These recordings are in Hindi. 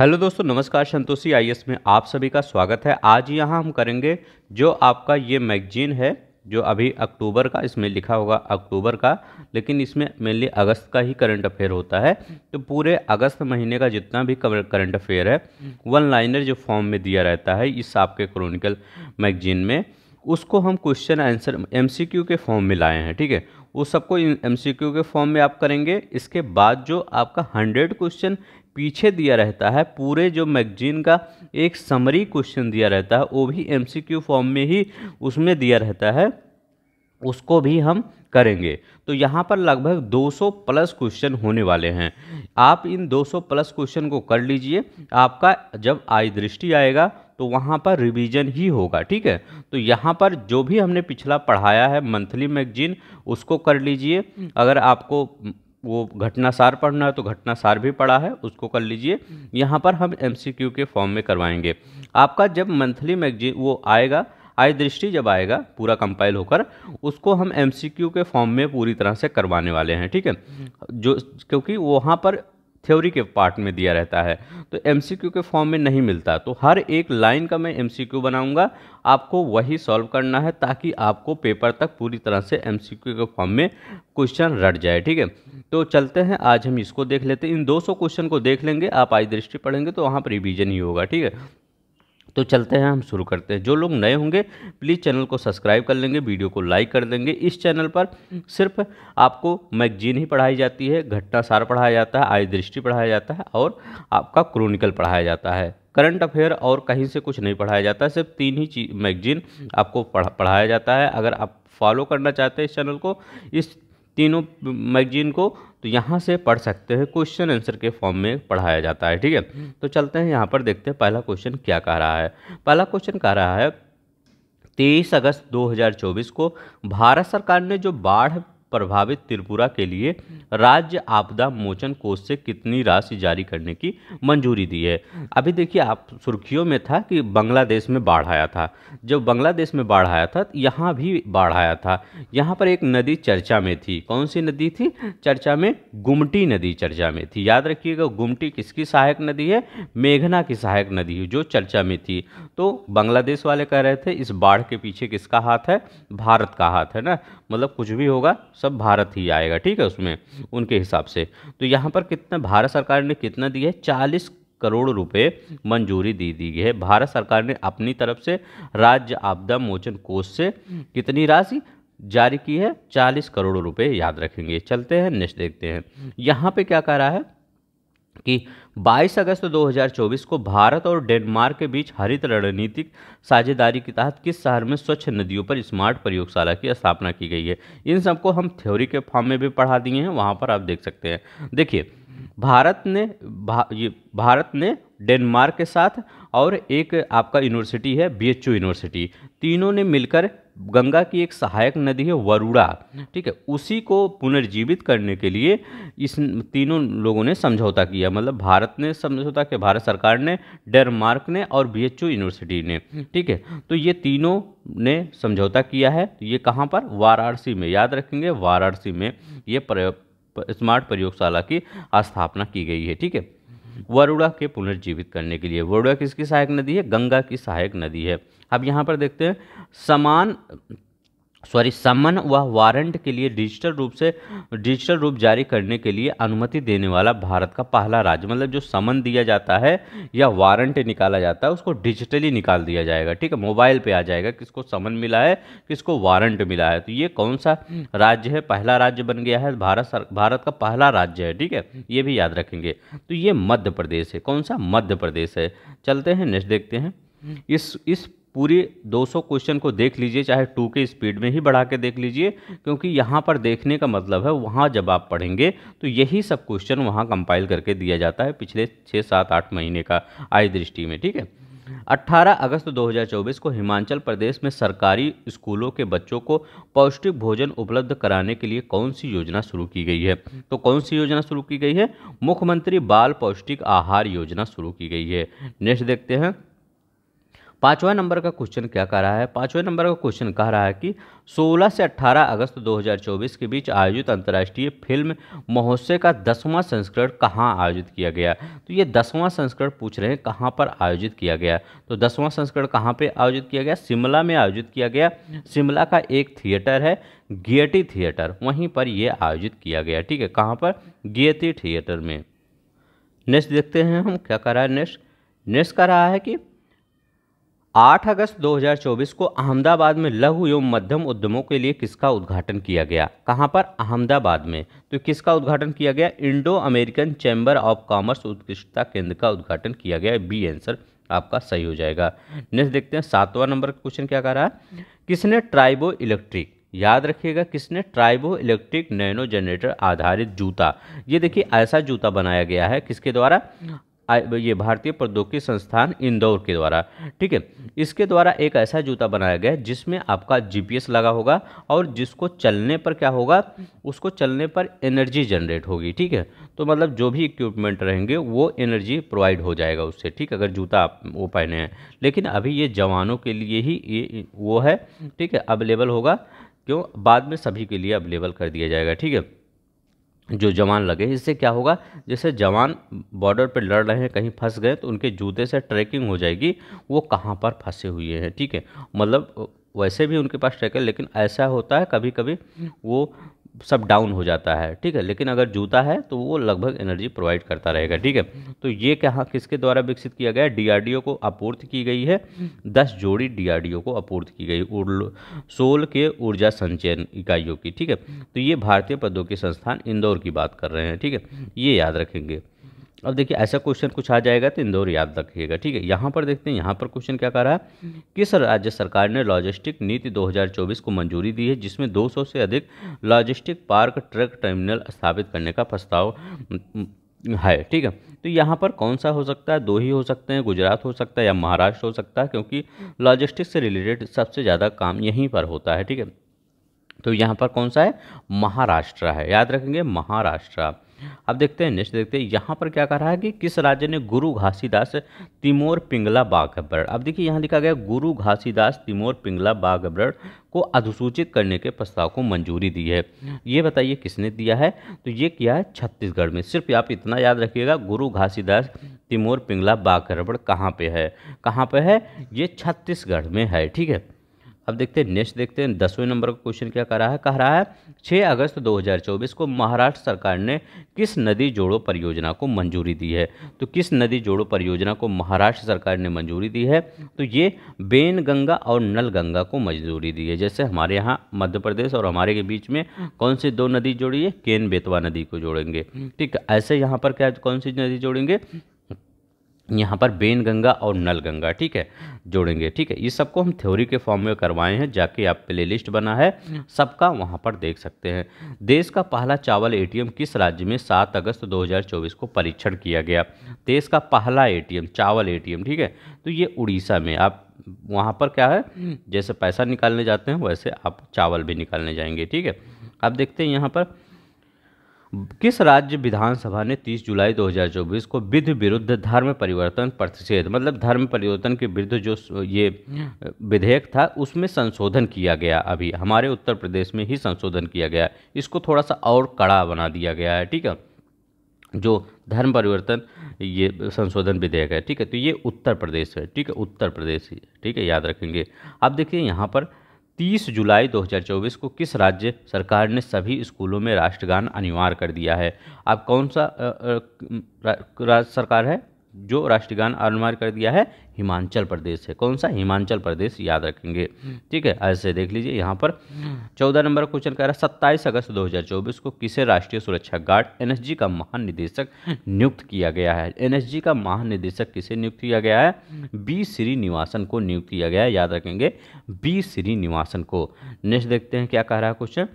हेलो दोस्तों नमस्कार संतोषी आई में आप सभी का स्वागत है आज यहाँ हम करेंगे जो आपका ये मैगजीन है जो अभी अक्टूबर का इसमें लिखा होगा अक्टूबर का लेकिन इसमें मेनली अगस्त का ही करंट अफेयर होता है तो पूरे अगस्त महीने का जितना भी करंट अफेयर है वन लाइनर जो फॉर्म में दिया रहता है इस आपके क्रोनिकल मैगजीन में उसको हम क्वेश्चन आंसर एम के फॉर्म में लाए हैं ठीक है वो सबको एम के फॉर्म में आप करेंगे इसके बाद जो आपका हंड्रेड क्वेश्चन पीछे दिया रहता है पूरे जो मैगजीन का एक समरी क्वेश्चन दिया रहता है वो भी एमसीक्यू फॉर्म में ही उसमें दिया रहता है उसको भी हम करेंगे तो यहाँ पर लगभग 200 प्लस क्वेश्चन होने वाले हैं आप इन 200 प्लस क्वेश्चन को कर लीजिए आपका जब आई दृष्टि आएगा तो वहाँ पर रिवीजन ही होगा ठीक है तो यहाँ पर जो भी हमने पिछला पढ़ाया है मंथली मैगजीन उसको कर लीजिए अगर आपको वो घटना सार पढ़ना है तो घटना सार भी पढ़ा है उसको कर लीजिए हम्म। यहाँ पर हम एम के फॉर्म में करवाएंगे आपका जब मंथली मैगजीन वो आएगा आय दृष्टि जब आएगा पूरा कंपाइल होकर उसको हम एम के फॉर्म में पूरी तरह से करवाने वाले हैं ठीक है हम्म। जो क्योंकि वहाँ पर थ्योरी के पार्ट में दिया रहता है तो एम के फॉर्म में नहीं मिलता तो हर एक लाइन का मैं एम बनाऊंगा आपको वही सॉल्व करना है ताकि आपको पेपर तक पूरी तरह से एम के फॉर्म में क्वेश्चन रट जाए ठीक है तो चलते हैं आज हम इसको देख लेते हैं इन 200 क्वेश्चन को देख लेंगे आप आज दृष्टि पढ़ेंगे तो वहाँ पर रिविजन ही होगा ठीक है तो चलते हैं हम शुरू करते हैं जो लोग नए होंगे प्लीज़ चैनल को सब्सक्राइब कर लेंगे वीडियो को लाइक कर देंगे इस चैनल पर सिर्फ आपको मैगजीन ही पढ़ाई जाती है घटनासार पढ़ाया जाता है आय दृष्टि पढ़ाया जाता है और आपका क्रोनिकल पढ़ाया जाता है करंट अफेयर और कहीं से कुछ नहीं पढ़ाया जाता सिर्फ तीन ही मैगजीन आपको पढ़ा, पढ़ाया जाता है अगर आप फॉलो करना चाहते हैं इस चैनल को इस तीनों मैगजीन को तो यहाँ से पढ़ सकते हैं क्वेश्चन आंसर के फॉर्म में पढ़ाया जाता है ठीक है हम्म। तो चलते हैं यहाँ पर देखते हैं पहला क्वेश्चन क्या कह रहा है पहला क्वेश्चन कह रहा है तेईस अगस्त 2024 को भारत सरकार ने जो बाढ़ प्रभावित त्रिपुरा के लिए राज्य आपदा मोचन कोष से कितनी राशि जारी करने की मंजूरी दी है अभी देखिए आप सुर्खियों में था कि बांग्लादेश में बाढ़ आया था जब बांग्लादेश में बाढ़ आया था यहाँ भी बाढ़ आया था यहाँ पर एक नदी चर्चा में थी कौन सी नदी थी चर्चा में गुमटी नदी चर्चा में थी याद रखिएगा गुमटी किसकी सहायक नदी है मेघना की सहायक नदी जो चर्चा में थी तो बांग्लादेश वाले कह रहे थे इस बाढ़ के पीछे किसका हाथ है भारत का हाथ है ना मतलब कुछ भी होगा सब भारत ही आएगा ठीक है उसमें उनके हिसाब से तो यहाँ पर कितना भारत सरकार ने कितना दिया है चालीस करोड़ रुपए मंजूरी दी दी गई है भारत सरकार ने अपनी तरफ से राज्य आपदा मोचन कोष से कितनी राशि जारी की है चालीस करोड़ रुपए याद रखेंगे चलते हैं नेक्स्ट देखते हैं यहाँ पे क्या कह रहा है कि 22 अगस्त 2024 को भारत और डेनमार्क के बीच हरित रणनीतिक साझेदारी के तहत किस शहर में स्वच्छ नदियों पर स्मार्ट प्रयोगशाला की स्थापना की गई है इन सबको हम थ्योरी के फॉर्म में भी पढ़ा दिए हैं वहाँ पर आप देख सकते हैं देखिए भारत ने भा, ये भारत ने डेनमार्क के साथ और एक आपका यूनिवर्सिटी है बी यूनिवर्सिटी तीनों ने मिलकर गंगा की एक सहायक नदी है वरुड़ा ठीक है उसी को पुनर्जीवित करने के लिए इस तीनों लोगों ने समझौता किया मतलब भारत ने समझौता किया भारत सरकार ने डेनमार्क ने और बी यूनिवर्सिटी ने ठीक है तो ये तीनों ने समझौता किया है तो ये कहाँ पर वाराणसी में याद रखेंगे वाराणसी में ये प्रयोग स्मार्ट प्रयोगशाला की स्थापना की गई है ठीक है वरुड़ा के पुनर्जीवित करने के लिए वरुड़ा किसकी सहायक नदी है गंगा की सहायक नदी है अब यहाँ पर देखते हैं समान सॉरी समन व वारंट के लिए डिजिटल रूप से डिजिटल रूप जारी करने के लिए अनुमति देने वाला भारत का पहला राज्य मतलब जो समन दिया जाता है या वारंट निकाला जाता है उसको डिजिटली निकाल दिया जाएगा ठीक है मोबाइल पे आ जाएगा किसको समन मिला है किसको वारंट मिला है तो ये कौन सा राज्य है पहला राज्य बन गया है भारत सर, भारत का पहला राज्य है ठीक है ये भी याद रखेंगे तो ये मध्य प्रदेश है कौन सा मध्य प्रदेश है चलते हैं नेक्स्ट देखते हैं इस इस पूरी 200 क्वेश्चन को देख लीजिए चाहे टू के स्पीड में ही बढ़ा के देख लीजिए क्योंकि यहाँ पर देखने का मतलब है वहाँ जब आप पढ़ेंगे तो यही सब क्वेश्चन वहाँ कंपाइल करके दिया जाता है पिछले छः सात आठ महीने का आय दृष्टि में ठीक है 18 अगस्त 2024 को हिमाचल प्रदेश में सरकारी स्कूलों के बच्चों को पौष्टिक भोजन उपलब्ध कराने के लिए कौन सी योजना शुरू की गई है तो कौन सी योजना शुरू की गई है मुख्यमंत्री बाल पौष्टिक आहार योजना शुरू की गई है नेक्स्ट देखते हैं पाँचवा नंबर का क्वेश्चन क्या कह रहा है पाँचवें नंबर का क्वेश्चन कह रहा है कि 16 से 18 अगस्त 2024 के बीच आयोजित अंतर्राष्ट्रीय फिल्म महोत्सव का दसवां संस्करण कहाँ आयोजित किया गया तो ये दसवां संस्करण पूछ रहे हैं कहाँ पर आयोजित किया गया तो दसवां संस्करण कहाँ पर आयोजित किया गया शिमला में आयोजित किया गया शिमला का एक थिएटर है गेटी थिएटर वहीं पर यह आयोजित किया गया ठीक है कहाँ पर गेटी थिएटर में नेक्स्ट देखते हैं हम क्या कर रहा है नेक्स्ट नेक्स्ट कर रहा है कि 8 अगस्त 2024 को अहमदाबाद में लघु एवं मध्यम उद्यमों के लिए किसका उद्घाटन किया गया कहां पर अहमदाबाद में तो किसका उद्घाटन किया गया Indo American Chamber of Commerce उत्कृष्टता केंद्र का उद्घाटन किया गया बी आंसर आपका सही हो जाएगा नेक्स्ट देखते हैं सातवां नंबर का क्वेश्चन क्या कह रहा है किसने ट्राइबो इलेक्ट्रिक याद रखिएगा किसने ट्राइबो इलेक्ट्रिक नैनो जनरेटर आधारित जूता ये देखिए ऐसा जूता बनाया गया है किसके द्वारा ये भारतीय प्रौद्योगिकी संस्थान इंदौर के द्वारा ठीक है इसके द्वारा एक ऐसा जूता बनाया गया जिसमें आपका जीपीएस लगा होगा और जिसको चलने पर क्या होगा उसको चलने पर एनर्जी जनरेट होगी ठीक है तो मतलब जो भी इक्विपमेंट रहेंगे वो एनर्जी प्रोवाइड हो जाएगा उससे ठीक अगर जूता आप वो पहने हैं लेकिन अभी ये जवानों के लिए ही ये वो है ठीक है अवेलेबल होगा क्यों बाद में सभी के लिए अवेलेबल कर दिया जाएगा ठीक है जो जवान लगे इससे क्या होगा जैसे जवान बॉर्डर पर लड़ रहे हैं कहीं फंस गए तो उनके जूते से ट्रैकिंग हो जाएगी वो कहाँ पर फंसे हुए हैं ठीक है मतलब वैसे भी उनके पास ट्रैक है लेकिन ऐसा होता है कभी कभी वो सब डाउन हो जाता है ठीक है लेकिन अगर जूता है तो वो लगभग एनर्जी प्रोवाइड करता रहेगा ठीक है तो ये कहाँ किसके द्वारा विकसित किया गया डीआरडीओ को आपूर्ति की गई है दस जोड़ी डीआरडीओ को आपूर्ति की गई सोल के ऊर्जा संचयन इकाइयों की ठीक है तो ये भारतीय प्रौद्योगिकी संस्थान इंदौर की बात कर रहे हैं ठीक है ये याद रखेंगे अब देखिए ऐसा क्वेश्चन कुछ आ जाएगा तो इंदौर याद रखिएगा ठीक है यहाँ पर देखते हैं यहाँ पर क्वेश्चन क्या कर रहा है हम्म। किस राज्य सरकार ने लॉजिस्टिक नीति 2024 को मंजूरी दी है जिसमें 200 से अधिक लॉजिस्टिक पार्क ट्रक टर्मिनल स्थापित करने का प्रस्ताव हम्म, हम्म, है ठीक है तो यहाँ पर कौन सा हो सकता है दो ही हो सकते हैं गुजरात हो सकता है या महाराष्ट्र हो सकता है क्योंकि लॉजिस्टिक्स से रिलेटेड सबसे ज़्यादा काम यहीं पर होता है ठीक है तो यहाँ पर कौन सा है महाराष्ट्र है याद रखेंगे महाराष्ट्र अब देखते हैं नेक्स्ट देखते हैं यहाँ पर क्या कह रहा है कि किस राज्य ने गुरु घासीदास तिमोर पिंगला बाघ अब देखिए यहाँ लिखा गया गुरु घासीदास तिमोर पिंगला बाघ को अधिसूचित करने के प्रस्ताव को मंजूरी दी है ये बताइए किसने दिया है तो ये किया है छत्तीसगढ़ में सिर्फ आप इतना याद रखिएगा गुरु घासीदास तिमोर पिंगला बाघ अब्रड़ कहाँ पर है कहाँ पर है ये छत्तीसगढ़ में है ठीक है अब देखते हैं नेक्स्ट देखते हैं दसवें नंबर का क्वेश्चन क्या रहा है कह रहा है 6 अगस्त 2024 को महाराष्ट्र सरकार ने किस नदी जोड़ो परियोजना को मंजूरी दी है तो किस नदी जोड़ो परियोजना को महाराष्ट्र सरकार ने मंजूरी दी है तो ये गंगा और नलगंगा को मंजूरी दी है जैसे हमारे यहाँ मध्य प्रदेश और हमारे के बीच में कौन सी दो नदी जोड़ी है केन बेतवा नदी को जोड़ेंगे ठीक है ऐसे यहाँ पर क्या कौन सी नदी जोड़ेंगे यहाँ पर बेन गंगा और नल गंगा ठीक है जोड़ेंगे ठीक है ये सबको हम थ्योरी के फॉर्म में करवाए हैं जाके आप प्लेलिस्ट बना है सबका वहाँ पर देख सकते हैं देश का पहला चावल एटीएम किस राज्य में 7 अगस्त 2024 को परीक्षण किया गया देश का पहला एटीएम चावल एटीएम ठीक है तो ये उड़ीसा में आप वहाँ पर क्या है जैसे पैसा निकालने जाते हैं वैसे आप चावल भी निकालने जाएंगे ठीक है आप देखते हैं यहाँ पर किस राज्य विधानसभा ने 30 जुलाई 2024 को विधि विरुद्ध धर्म परिवर्तन प्रतिषेध मतलब धर्म परिवर्तन के विरुद्ध जो ये हाँ। विधेयक था उसमें संशोधन किया गया अभी हमारे उत्तर प्रदेश में ही संशोधन किया गया इसको थोड़ा सा और कड़ा बना दिया गया है ठीक है जो धर्म परिवर्तन ये संशोधन विधेयक है ठीक है तो ये उत्तर प्रदेश है ठीक है उत्तर प्रदेश ठीक है याद रखेंगे अब देखिए यहाँ पर 30 जुलाई 2024 को किस राज्य सरकार ने सभी स्कूलों में राष्ट्रगान अनिवार्य कर दिया है अब कौन सा राज्य सरकार है जो राष्ट्रगान अनिवार्य कर दिया है हिमाचल प्रदेश है कौन सा हिमाचल प्रदेश याद रखेंगे ठीक है ऐसे देख लीजिए यहाँ पर चौदह नंबर क्वेश्चन कह रहा है सत्ताईस अगस्त 2024 को किसे राष्ट्रीय सुरक्षा गार्ड एनएसजी का महानिदेशक नियुक्त किया गया है एनएसजी का महानिदेशक किसे नियुक्त किया गया है बी श्रीनिवासन को नियुक्त किया गया है याद रखेंगे बी श्रीनिवासन को नेक्स्ट देखते हैं क्या कह रहा है क्वेश्चन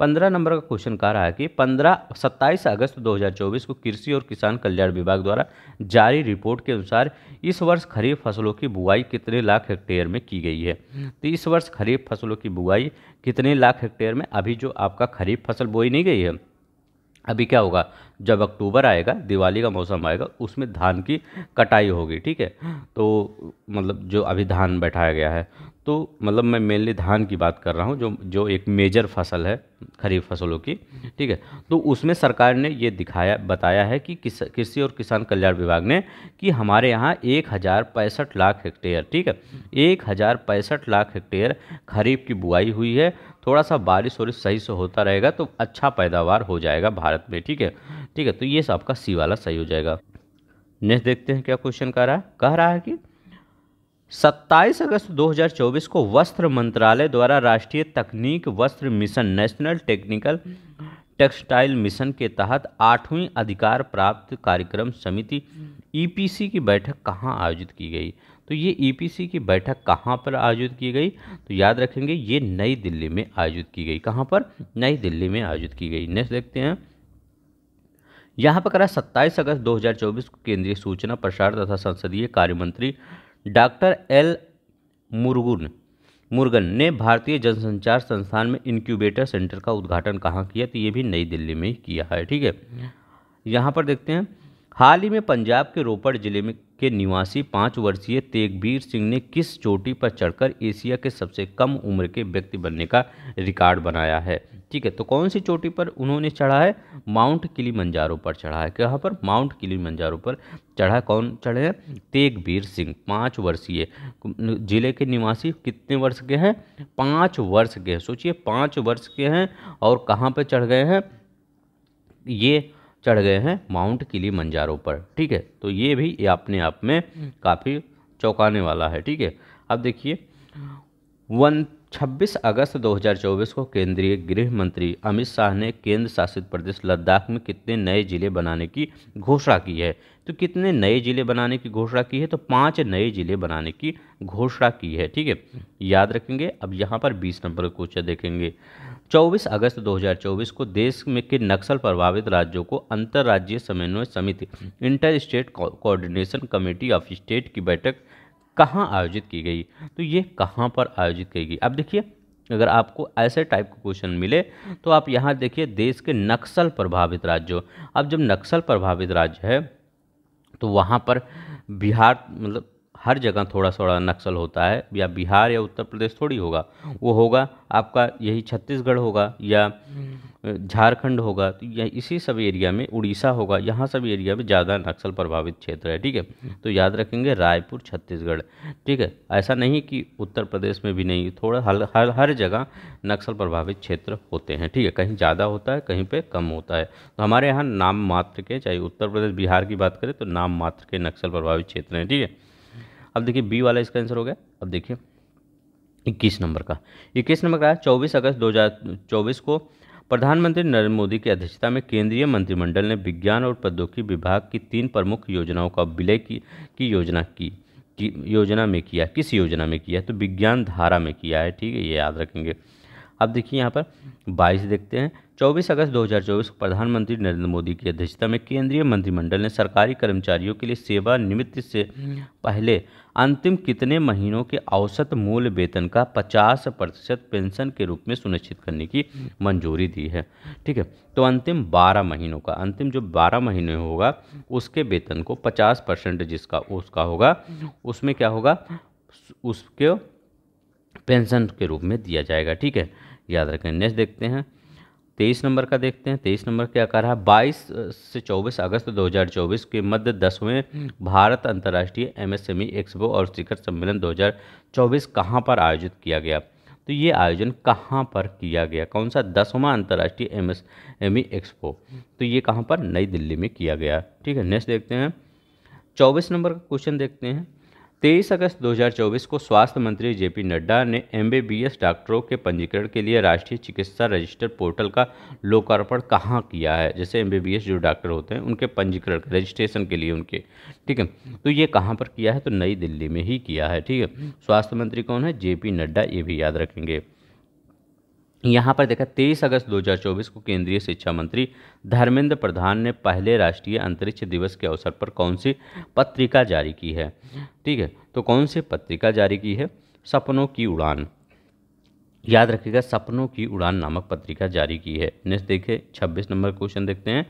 पंद्रह नंबर का क्वेश्चन कह रहा है कि पंद्रह सत्ताईस अगस्त चौबीस को कृषि और किसान कल्याण विभाग द्वारा जारी रिपोर्ट के अनुसार इस वर्ष खरीफ फसलों की बुआई कितने लाख हेक्टेयर में की गई है तो इस वर्ष खरीफ फसलों की बुआई कितने लाख हेक्टेयर में अभी जो आपका खरीफ फसल बोई नहीं गई है अभी क्या होगा जब अक्टूबर आएगा दिवाली का मौसम आएगा उसमें धान की कटाई होगी ठीक है तो मतलब जो अभी धान बैठाया गया है तो मतलब मैं मेनली धान की बात कर रहा हूँ जो जो एक मेजर फसल है खरीफ फसलों की ठीक है तो उसमें सरकार ने ये दिखाया बताया है कि कृषि और किसान कल्याण विभाग ने कि हमारे यहाँ एक हज़ार पैंसठ लाख हेक्टेयर ठीक है एक हज़ार पैंसठ लाख हेक्टेयर खरीफ की बुआई हुई है थोड़ा सा बारिश और सही से होता रहेगा तो अच्छा पैदावार हो जाएगा भारत में ठीक है ठीक है तो ये सबका सी वाला सही हो जाएगा नेक्स्ट देखते हैं क्या क्वेश्चन कह रहा है कह रहा है कि 27 अगस्त 2024 को वस्त्र मंत्रालय द्वारा राष्ट्रीय तकनीक वस्त्र mission National Technical Textile Mission के तहत आठवीं अधिकार प्राप्त कार्यक्रम समिति ईपीसी e की बैठक कहाँ आयोजित की गई तो ये ईपीसी e की बैठक कहाँ पर आयोजित की गई तो याद रखेंगे ये नई दिल्ली में आयोजित की गई कहाँ पर नई दिल्ली में आयोजित की गई नेक्स्ट देखते हैं यहाँ पर करा 27 अगस्त 2024 को केंद्रीय सूचना प्रसार तथा संसदीय कार्य मंत्री डॉक्टर एल मुर्गुन मुर्गन ने भारतीय जनसंचार संस्थान में इंक्यूबेटर सेंटर का उद्घाटन कहाँ किया तो ये भी नई दिल्ली में ही किया है ठीक है यहाँ पर देखते हैं हाल ही में पंजाब के रोपड़ जिले में के निवासी पाँच वर्षीय तेगवीर सिंह ने किस चोटी पर चढ़कर एशिया के सबसे कम उम्र के व्यक्ति बनने का रिकॉर्ड बनाया है ठीक है तो कौन सी चोटी पर उन्होंने चढ़ा है माउंट किली मंजारों पर चढ़ा है कहाँ पर माउंट किली मंजारों पर चढ़ा कौन चढ़े हैं तेगवीर सिंह पाँच वर्षीय जिले के निवासी कितने वर्ष के हैं पाँच वर्ष के सोचिए पाँच वर्ष के हैं और कहाँ पर चढ़ गए हैं ये चढ़ गए हैं माउंट किली मंजारों पर ठीक है तो ये भी ये अपने आप में हम्म। काफ़ी चौंकाने वाला है ठीक है अब देखिए वन छब्बीस अगस्त 2024 को केंद्रीय गृह मंत्री अमित शाह ने केंद्र शासित प्रदेश लद्दाख में कितने नए जिले बनाने की घोषणा की है तो कितने नए जिले बनाने की घोषणा की है तो पांच नए जिले बनाने की घोषणा की है ठीक है याद रखेंगे अब यहाँ पर बीस नंबर का क्वेश्चन देखेंगे 24 अगस्त 2024 को देश में के नक्सल प्रभावित राज्यों को अंतर्राज्यीय समन्वय समिति Inter State Coordination Committee of State की बैठक कहाँ आयोजित की गई तो ये कहाँ पर आयोजित की गई अब देखिए अगर आपको ऐसे टाइप के क्वेश्चन मिले तो आप यहाँ देखिए देश के नक्सल प्रभावित राज्यों अब जब नक्सल प्रभावित राज्य है तो वहाँ पर बिहार मतलब हर जगह थोड़ा थोड़ा नक्सल होता है या बिहार या उत्तर प्रदेश थोड़ी होगा वो होगा आपका यही छत्तीसगढ़ होगा या हम्म। झारखंड होगा तो या इसी सब एरिया में उड़ीसा होगा यहाँ सब एरिया में ज़्यादा नक्सल प्रभावित क्षेत्र है ठीक है हम्म। तो याद रखेंगे रायपुर छत्तीसगढ़ ठीक है ऐसा नहीं कि उत्तर प्रदेश में भी नहीं थोड़ा हर हर हर जगह नक्सल प्रभावित क्षेत्र होते हैं ठीक है कहीं ज़्यादा होता है कहीं पर कम होता है तो हमारे यहाँ नाम मात्र के चाहे उत्तर प्रदेश बिहार की बात करें तो नाम मात्र के नक्सल प्रभावित क्षेत्र हैं ठीक है अब देखिए बी वाला इसका आंसर हो गया अब देखिए इक्कीस नंबर का इक्कीस नंबर का चौबीस अगस्त दो हज़ार चौबीस को प्रधानमंत्री नरेंद्र मोदी की अध्यक्षता में केंद्रीय मंत्रिमंडल ने विज्ञान और प्रौद्योगिकी विभाग की तीन प्रमुख योजनाओं का विलय की, की योजना की की योजना में किया किस योजना में किया तो विज्ञान धारा में किया है ठीक है ये याद रखेंगे अब देखिए यहाँ पर बाईस देखते हैं चौबीस अगस्त 2024 को प्रधानमंत्री नरेंद्र मोदी की अध्यक्षता में केंद्रीय मंत्रिमंडल ने सरकारी कर्मचारियों के लिए सेवा निमित्त से पहले अंतिम कितने महीनों के औसत मूल वेतन का 50 प्रतिशत पेंशन के रूप में सुनिश्चित करने की मंजूरी दी है ठीक है तो अंतिम 12 महीनों का अंतिम जो 12 महीने होगा उसके वेतन को 50 परसेंट जिसका उसका होगा उसमें क्या होगा उसके पेंशन के रूप में दिया जाएगा ठीक है याद रखें नेक्स्ट देखते हैं तेईस नंबर का देखते हैं तेईस नंबर क्या कह रहा है बाईस से चौबीस अगस्त 2024 के मध्य दसवें भारत अंतर्राष्ट्रीय एमएसएमई एक्सपो e और शिखर सम्मेलन 2024 कहां पर आयोजित किया गया तो ये आयोजन कहाँ पर किया गया कौन सा दसवां अंतर्राष्ट्रीय M S M E expo तो ये कहाँ पर नई दिल्ली में किया गया ठीक है नेक्स्ट देखते हैं चौबीस नंबर का क्वेश्चन देखते हैं तेईस अगस्त 2024 को स्वास्थ्य मंत्री जेपी नड्डा ने एमबीबीएस डॉक्टरों के पंजीकरण के लिए राष्ट्रीय चिकित्सा रजिस्टर पोर्टल का लोकार्पण कहाँ किया है जैसे एमबीबीएस जो डॉक्टर होते हैं उनके पंजीकरण रजिस्ट्रेशन के लिए उनके ठीक है तो ये कहाँ पर किया है तो नई दिल्ली में ही किया है ठीक है स्वास्थ्य मंत्री कौन है जे नड्डा ये भी याद रखेंगे यहाँ पर देखा 23 अगस्त 2024 को केंद्रीय शिक्षा मंत्री धर्मेंद्र प्रधान ने पहले राष्ट्रीय अंतरिक्ष दिवस के अवसर पर कौन सी पत्रिका जारी की है ठीक है तो कौन सी पत्रिका जारी की है सपनों की उड़ान याद रखिएगा सपनों की उड़ान नामक पत्रिका जारी की है नेक्स्ट देखिए 26 नंबर क्वेश्चन देखते हैं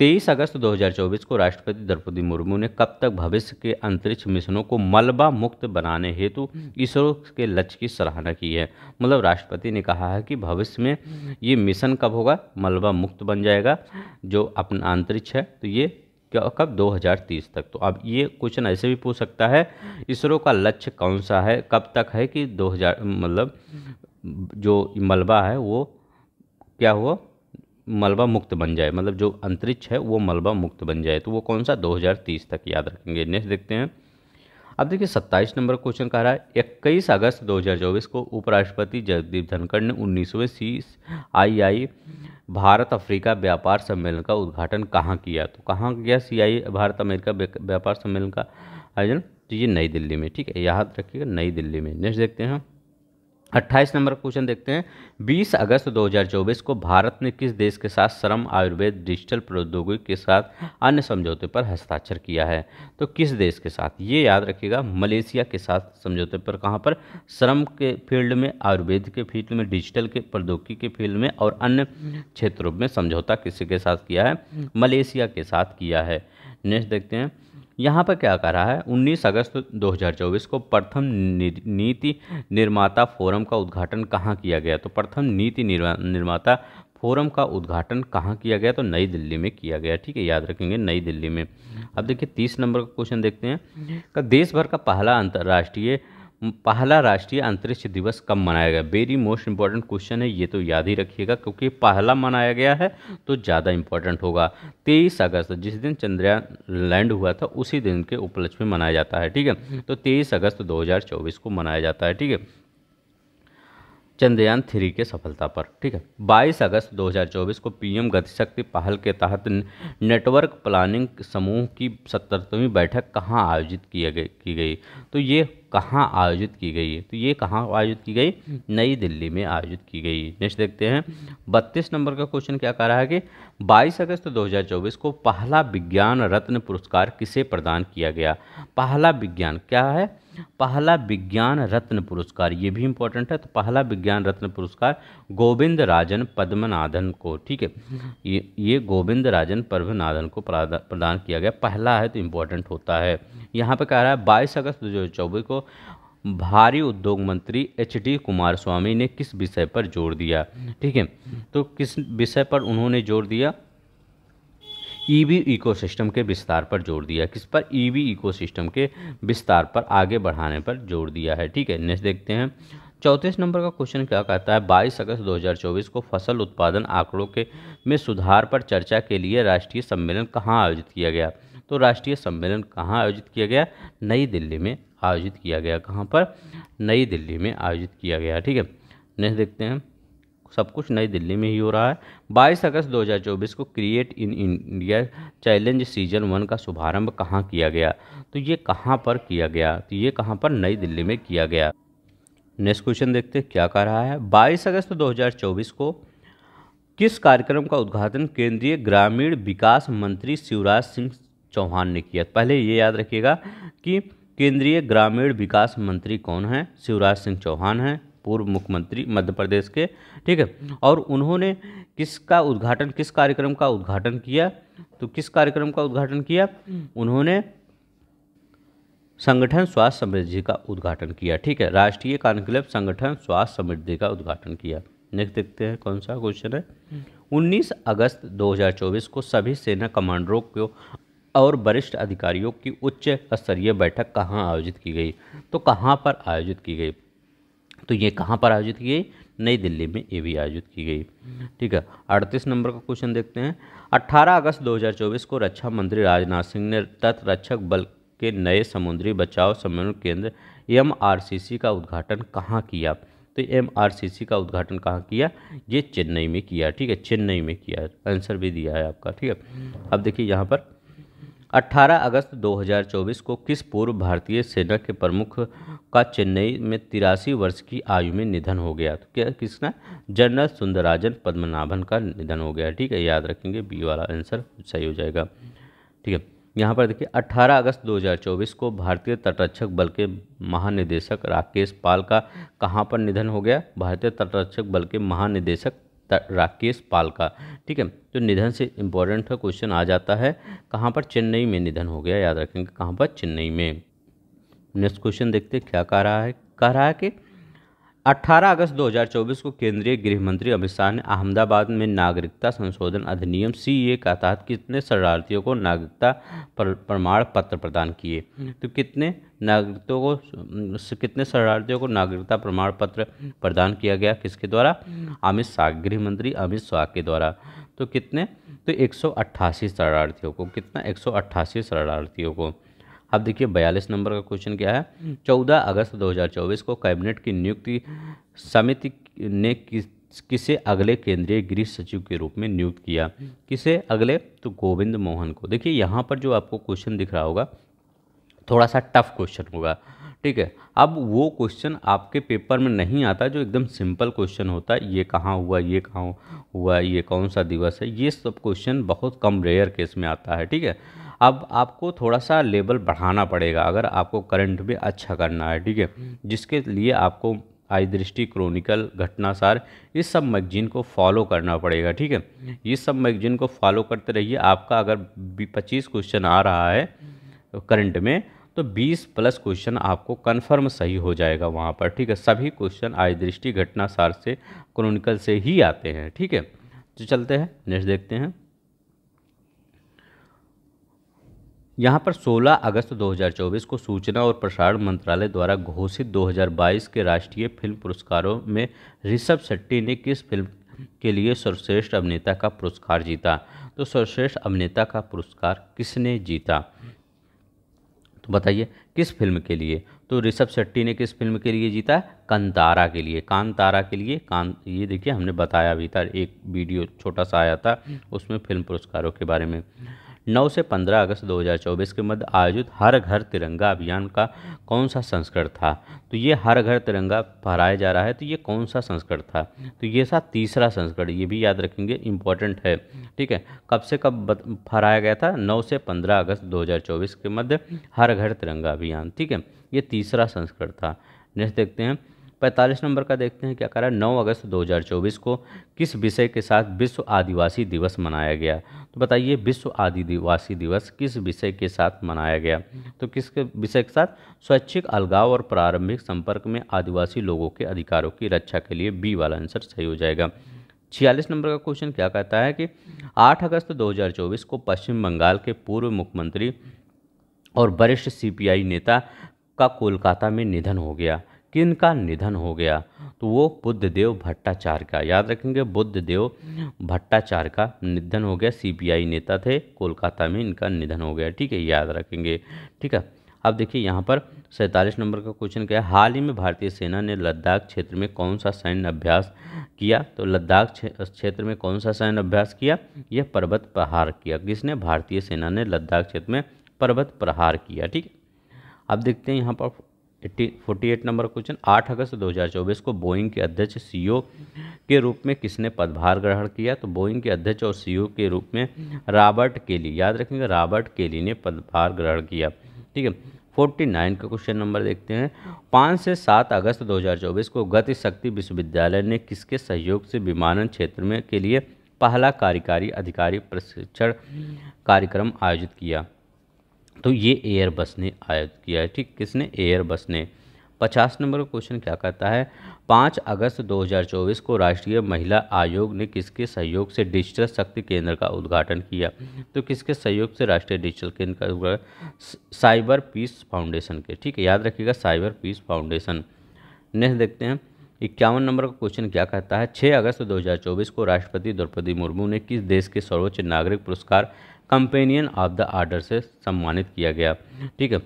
तेईस अगस्त 2024 को राष्ट्रपति द्रौपदी मुर्मू ने कब तक भविष्य के अंतरिक्ष मिशनों को मलबा मुक्त बनाने हेतु इसरो के लक्ष्य की सराहना की है मतलब राष्ट्रपति ने कहा है कि भविष्य में ये मिशन कब होगा मलबा मुक्त बन जाएगा जो अपना अंतरिक्ष है तो ये कब 2030 तक तो अब ये क्वेश्चन ऐसे भी पूछ सकता है इसरो का लक्ष्य कौन सा है कब तक है कि 2000 मतलब जो मलबा है वो क्या हुआ मलबा मुक्त बन जाए मतलब जो अंतरिक्ष है वो मलबा मुक्त बन जाए तो वो कौन सा 2030 तक याद रखेंगे नेक्स्ट देखते हैं अब देखिए 27 नंबर क्वेश्चन कह रहा है इक्कीस अगस्त 2024 को उपराष्ट्रपति जगदीप धनखड़ ने उन्नीसवें सी आई आई भारत अफ्रीका व्यापार सम्मेलन का उद्घाटन कहाँ किया तो कहाँ किया सी आई भारत अमेरिका व्यापार सम्मेलन का आयोजन तो ये नई दिल्ली में ठीक है याद रखिएगा नई दिल्ली में नेक्स्ट देखते हैं अट्ठाईस नंबर क्वेश्चन देखते हैं 20 अगस्त 2024 को भारत ने किस देश के साथ श्रम आयुर्वेद डिजिटल प्रौद्योगिकी के साथ अन्य समझौते पर हस्ताक्षर किया है तो किस देश के साथ ये याद रखिएगा मलेशिया के साथ समझौते पर कहाँ पर श्रम के फील्ड में आयुर्वेद के फील्ड में डिजिटल के प्रौद्योगिकी के फील्ड में और अन्य क्षेत्रों में समझौता किसी के साथ किया है मलेशिया के साथ किया है नेक्स्ट देखते हैं यहाँ पर क्या कह रहा है 19 अगस्त 2024 को प्रथम नीति निर्माता फोरम का उद्घाटन कहाँ किया गया तो प्रथम नीति निर्माता फोरम का उद्घाटन कहाँ किया गया तो नई दिल्ली में किया गया ठीक है याद रखेंगे नई दिल्ली में अब देखिए तीस नंबर का क्वेश्चन देखते हैं हम्म। का देश भर का पहला अंतर्राष्ट्रीय पहला राष्ट्रीय अंतरिक्ष दिवस कब मनाया गया वेरी मोस्ट इंपॉर्टेंट क्वेश्चन है ये तो याद ही रखिएगा क्योंकि पहला मनाया गया है तो ज़्यादा इंपॉर्टेंट होगा तेईस अगस्त जिस दिन चंद्रयान लैंड हुआ था उसी दिन के उपलक्ष्य में मनाया जाता है ठीक है तो तेईस अगस्त 2024 को मनाया जाता है ठीक है चंद्रयान थ्री के सफलता पर ठीक है 22 अगस्त 2024 को पीएम गतिशक्ति पहल के तहत नेटवर्क प्लानिंग समूह की सत्तरवीं बैठक कहाँ आयोजित की गई की गई तो ये कहाँ आयोजित की गई है तो ये कहाँ आयोजित की गई हम्म। नई दिल्ली में आयोजित की गई नेक्स्ट देखते हैं बत्तीस नंबर का क्वेश्चन क्या कह रहा है कि बाईस अगस्त 2024 को पहला विज्ञान रत्न पुरस्कार किसे प्रदान किया गया पहला विज्ञान क्या है पहला विज्ञान रत्न पुरस्कार ये भी इम्पोर्टेंट है तो पहला विज्ञान रत्न पुरस्कार गोविंद राजन पद्मनाधन को ठीक है ये ये गोविंद राजन पद्मनाधन को प्रदान किया गया पहला है तो इम्पोर्टेंट होता है यहाँ पे कह रहा है बाईस अगस्त दो को भारी उद्योग मंत्री एच डी कुमार स्वामी ने किस विषय पर जोर दिया ठीक है तो किस विषय पर उन्होंने जोर दिया ईवी इकोसिस्टम के विस्तार पर जोर दिया किस पर ईवी इकोसिस्टम के विस्तार पर आगे बढ़ाने पर जोर दिया है ठीक है नेक्स्ट देखते हैं चौंतीस नंबर का क्वेश्चन क्या कहता है 22 अगस्त 2024 को फसल उत्पादन आंकड़ों के में सुधार पर चर्चा के लिए राष्ट्रीय सम्मेलन कहाँ आयोजित किया गया तो राष्ट्रीय सम्मेलन कहाँ आयोजित किया गया नई दिल्ली में आयोजित किया गया कहाँ पर नई दिल्ली में आयोजित किया गया ठीक है नेक्स्ट देखते हैं सब कुछ नई दिल्ली में ही हो रहा है 22 अगस्त 2024 को Create in India Challenge season one का शुभारंभ कहाँ किया गया तो ये कहाँ पर किया गया तो ये कहाँ पर नई दिल्ली में किया गया नेक्स्ट क्वेश्चन देखते हैं क्या कह रहा है 22 अगस्त 2024 को किस कार्यक्रम का उद्घाटन केंद्रीय ग्रामीण विकास मंत्री शिवराज सिंह चौहान ने किया पहले ये याद रखिएगा कि केंद्रीय ग्रामीण विकास मंत्री कौन है शिवराज सिंह चौहान हैं पूर्व मुख्यमंत्री मध्य प्रदेश के ठीक है और उन्होंने किसका उद्घाटन किस कार्यक्रम का उद्घाटन किया तो किस कार्यक्रम का उद्घाटन किया उन्होंने संगठन स्वास्थ्य समृद्धि का उद्घाटन किया ठीक है राष्ट्रीय कॉन्क्लेव संगठन स्वास्थ्य समृद्धि का उद्घाटन किया नेक्स्ट देखते हैं कौन सा क्वेश्चन है 19 अगस्त 2024 को सभी सेना कमांडरों को और वरिष्ठ अधिकारियों की उच्च स्तरीय बैठक कहाँ आयोजित की गई तो कहाँ पर आयोजित की गई तो ये कहाँ पर आयोजित की गई नई दिल्ली में ये भी आयोजित की गई ठीक है अड़तीस नंबर का क्वेश्चन देखते हैं 18 अगस्त 2024 को रक्षा मंत्री राजनाथ सिंह ने तटरक्षक बल के नए समुद्री बचाव सम्मेलन केंद्र एम का उद्घाटन कहाँ किया तो एम का उद्घाटन कहाँ किया ये चेन्नई में किया ठीक है चेन्नई में किया आंसर भी दिया है आपका ठीक है अब देखिए यहाँ पर 18 अगस्त 2024 को किस पूर्व भारतीय सेना के प्रमुख का चेन्नई में तिरासी वर्ष की आयु में निधन हो गया तो क्या किसना जनरल सुंदराजन पद्मनाभन का निधन हो गया ठीक है याद रखेंगे बी वाला आंसर सही हो जाएगा ठीक है यहाँ पर देखिए 18 अगस्त 2024 को भारतीय तटरक्षक बल के महानिदेशक राकेश पाल का कहाँ पर निधन हो गया भारतीय तटरक्षक बल के महानिदेशक राकेश पाल का ठीक है तो निधन से इम्पोर्टेंट का क्वेश्चन आ जाता है कहाँ पर चेन्नई में निधन हो गया याद रखेंगे कहाँ पर चेन्नई में नेक्स्ट क्वेश्चन देखते हैं क्या कह रहा है कह रहा है कि 18 अगस्त 2024 को केंद्रीय गृह मंत्री अमित शाह ने अहमदाबाद में नागरिकता संशोधन अधिनियम सी ए का तहत कितने शरणार्थियों को नागरिकता प्रमाण पत्र प्रदान किए तो कितने नागरिकों को कितने शरणार्थियों को नागरिकता प्रमाण पत्र प्रदान किया गया किसके द्वारा अमित शाह गृह मंत्री अमित शाह के द्वारा तो कितने तो एक शरणार्थियों को कितना एक शरणार्थियों को अब देखिए बयालीस नंबर का क्वेश्चन क्या है हम्म। चौदह अगस्त 2024 को कैबिनेट की नियुक्ति समिति ने किस किसे अगले केंद्रीय गृह सचिव के रूप में नियुक्त किया हम्म। किसे अगले तो गोविंद मोहन को देखिए यहाँ पर जो आपको क्वेश्चन दिख रहा होगा थोड़ा सा टफ क्वेश्चन होगा ठीक है अब वो क्वेश्चन आपके पेपर में नहीं आता जो एकदम सिंपल क्वेश्चन होता है ये कहाँ हुआ ये कहाँ हुआ ये कौन सा दिवस है ये सब क्वेश्चन बहुत कम रेयर केस में आता है ठीक है अब आपको थोड़ा सा लेवल बढ़ाना पड़ेगा अगर आपको करंट में अच्छा करना है ठीक है हम्म। जिसके लिए आपको आई दृष्टि क्रोनिकल घटनासार इस सब मैगजीन को फॉलो करना पड़ेगा ठीक है हम्म। ये सब मैगजीन को फॉलो करते रहिए आपका अगर पच्चीस क्वेश्चन आ रहा है हम्म। करंट में तो 20 प्लस क्वेश्चन आपको कन्फर्म सही हो जाएगा वहाँ पर ठीक है सभी क्वेश्चन आई दृष्टि घटनासार से क्रोनिकल से ही आते हैं ठीक है तो चलते हैं नेक्स्ट देखते हैं यहाँ पर 16 अगस्त 2024 को सूचना और प्रसारण मंत्रालय द्वारा घोषित 2022 के राष्ट्रीय फिल्म पुरस्कारों में ऋषभ शेट्टी ने किस फिल्म के लिए सर्वश्रेष्ठ अभिनेता का पुरस्कार जीता तो सर्वश्रेष्ठ अभिनेता का पुरस्कार किसने जीता तो बताइए किस फिल्म के लिए तो ऋषभ शेट्टी ने किस फिल्म के लिए जीता कंतारा के लिए कांतारा के लिए कान ये देखिए हमने बताया भी था एक वीडियो छोटा सा आया था उसमें फिल्म पुरस्कारों के बारे में 9 से 15 अगस्त 2024 के मध्य आयोजित हर घर तिरंगा अभियान का कौन सा संस्करण था तो ये हर घर तिरंगा फहराया जा रहा है तो ये कौन सा संस्करण था तो ये था तीसरा संस्करण ये भी याद रखेंगे इम्पोर्टेंट है ठीक है कब से कब फहराया गया था नौ से पंद्रह अगस्त 2024 के मध्य हर घर तिरंगा अभियान ठीक है ये तीसरा संस्करण था नेक्स्ट देखते हैं पैंतालीस नंबर का देखते हैं क्या कह रहा है नौ अगस्त 2024 को किस विषय के साथ विश्व आदिवासी दिवस मनाया गया तो बताइए विश्व आदिवासी दिवस किस विषय के साथ मनाया गया तो किस विषय के साथ स्वैच्छिक अलगाव और प्रारंभिक संपर्क में आदिवासी लोगों के अधिकारों की रक्षा के लिए बी वाला आंसर सही हो जाएगा छियालीस नंबर का क्वेश्चन क्या कहता है कि आठ अगस्त दो को पश्चिम बंगाल के पूर्व मुख्यमंत्री और वरिष्ठ सी नेता का कोलकाता में निधन हो गया किनका निधन हो गया तो वो बुद्धदेव भट्टाचार्य का याद रखेंगे बुद्धदेव भट्टाचार्य का निधन हो गया सीपीआई नेता थे कोलकाता में इनका निधन हो गया ठीक है याद रखेंगे ठीक है अब देखिए यहाँ पर सैंतालीस नंबर का क्वेश्चन क्या है हाल ही में भारतीय सेना ने लद्दाख क्षेत्र में कौन सा सैन्य अभ्यास किया तो लद्दाख क्षेत्र में कौन सा सैन्य अभ्यास किया यह पर्वत प्रहार किया किसने भारतीय सेना ने लद्दाख क्षेत्र में पर्वत प्रहार किया ठीक अब देखते हैं यहाँ पर eighty forty eight number question आठ अगस्त 2024 को बोइंग के अध्यक्ष सीईओ के रूप में किसने पदभार ग्रहण किया तो बोइंग के अध्यक्ष और सीईओ के रूप में रॉबर्ट केली याद रखेंगे रॉबर्ट केली ने पदभार ग्रहण किया ठीक है फोर्टी नाइन का क्वेश्चन नंबर देखते हैं पाँच से सात अगस्त 2024 को गति शक्ति विश्वविद्यालय ने किसके सहयोग से विमानन क्षेत्र में के लिए पहला कार्यकारी अधिकारी प्रशिक्षण कार्यक्रम आयोजित किया तो ये एयरबस ने आयोजित किया है ठीक किसने एयरबस ने पचास नंबर क्वेश्चन क्या कहता है पाँच अगस्त 2024 को राष्ट्रीय महिला आयोग ने किसके सहयोग से डिजिटल शक्ति केंद्र का उद्घाटन किया तो किसके सहयोग से राष्ट्रीय डिजिटल केंद्र का उद्घाटन साइबर पीस फाउंडेशन के ठीक है याद रखिएगा साइबर पीस फाउंडेशन नेक्स्ट देखते हैं इक्यावन नंबर का क्वेश्चन क्या कहता है छः अगस्त 2024 को राष्ट्रपति द्रौपदी मुर्मू ने किस देश के सर्वोच्च नागरिक पुरस्कार कंपेनियन ऑफ द आर्डर से सम्मानित किया गया ठीक है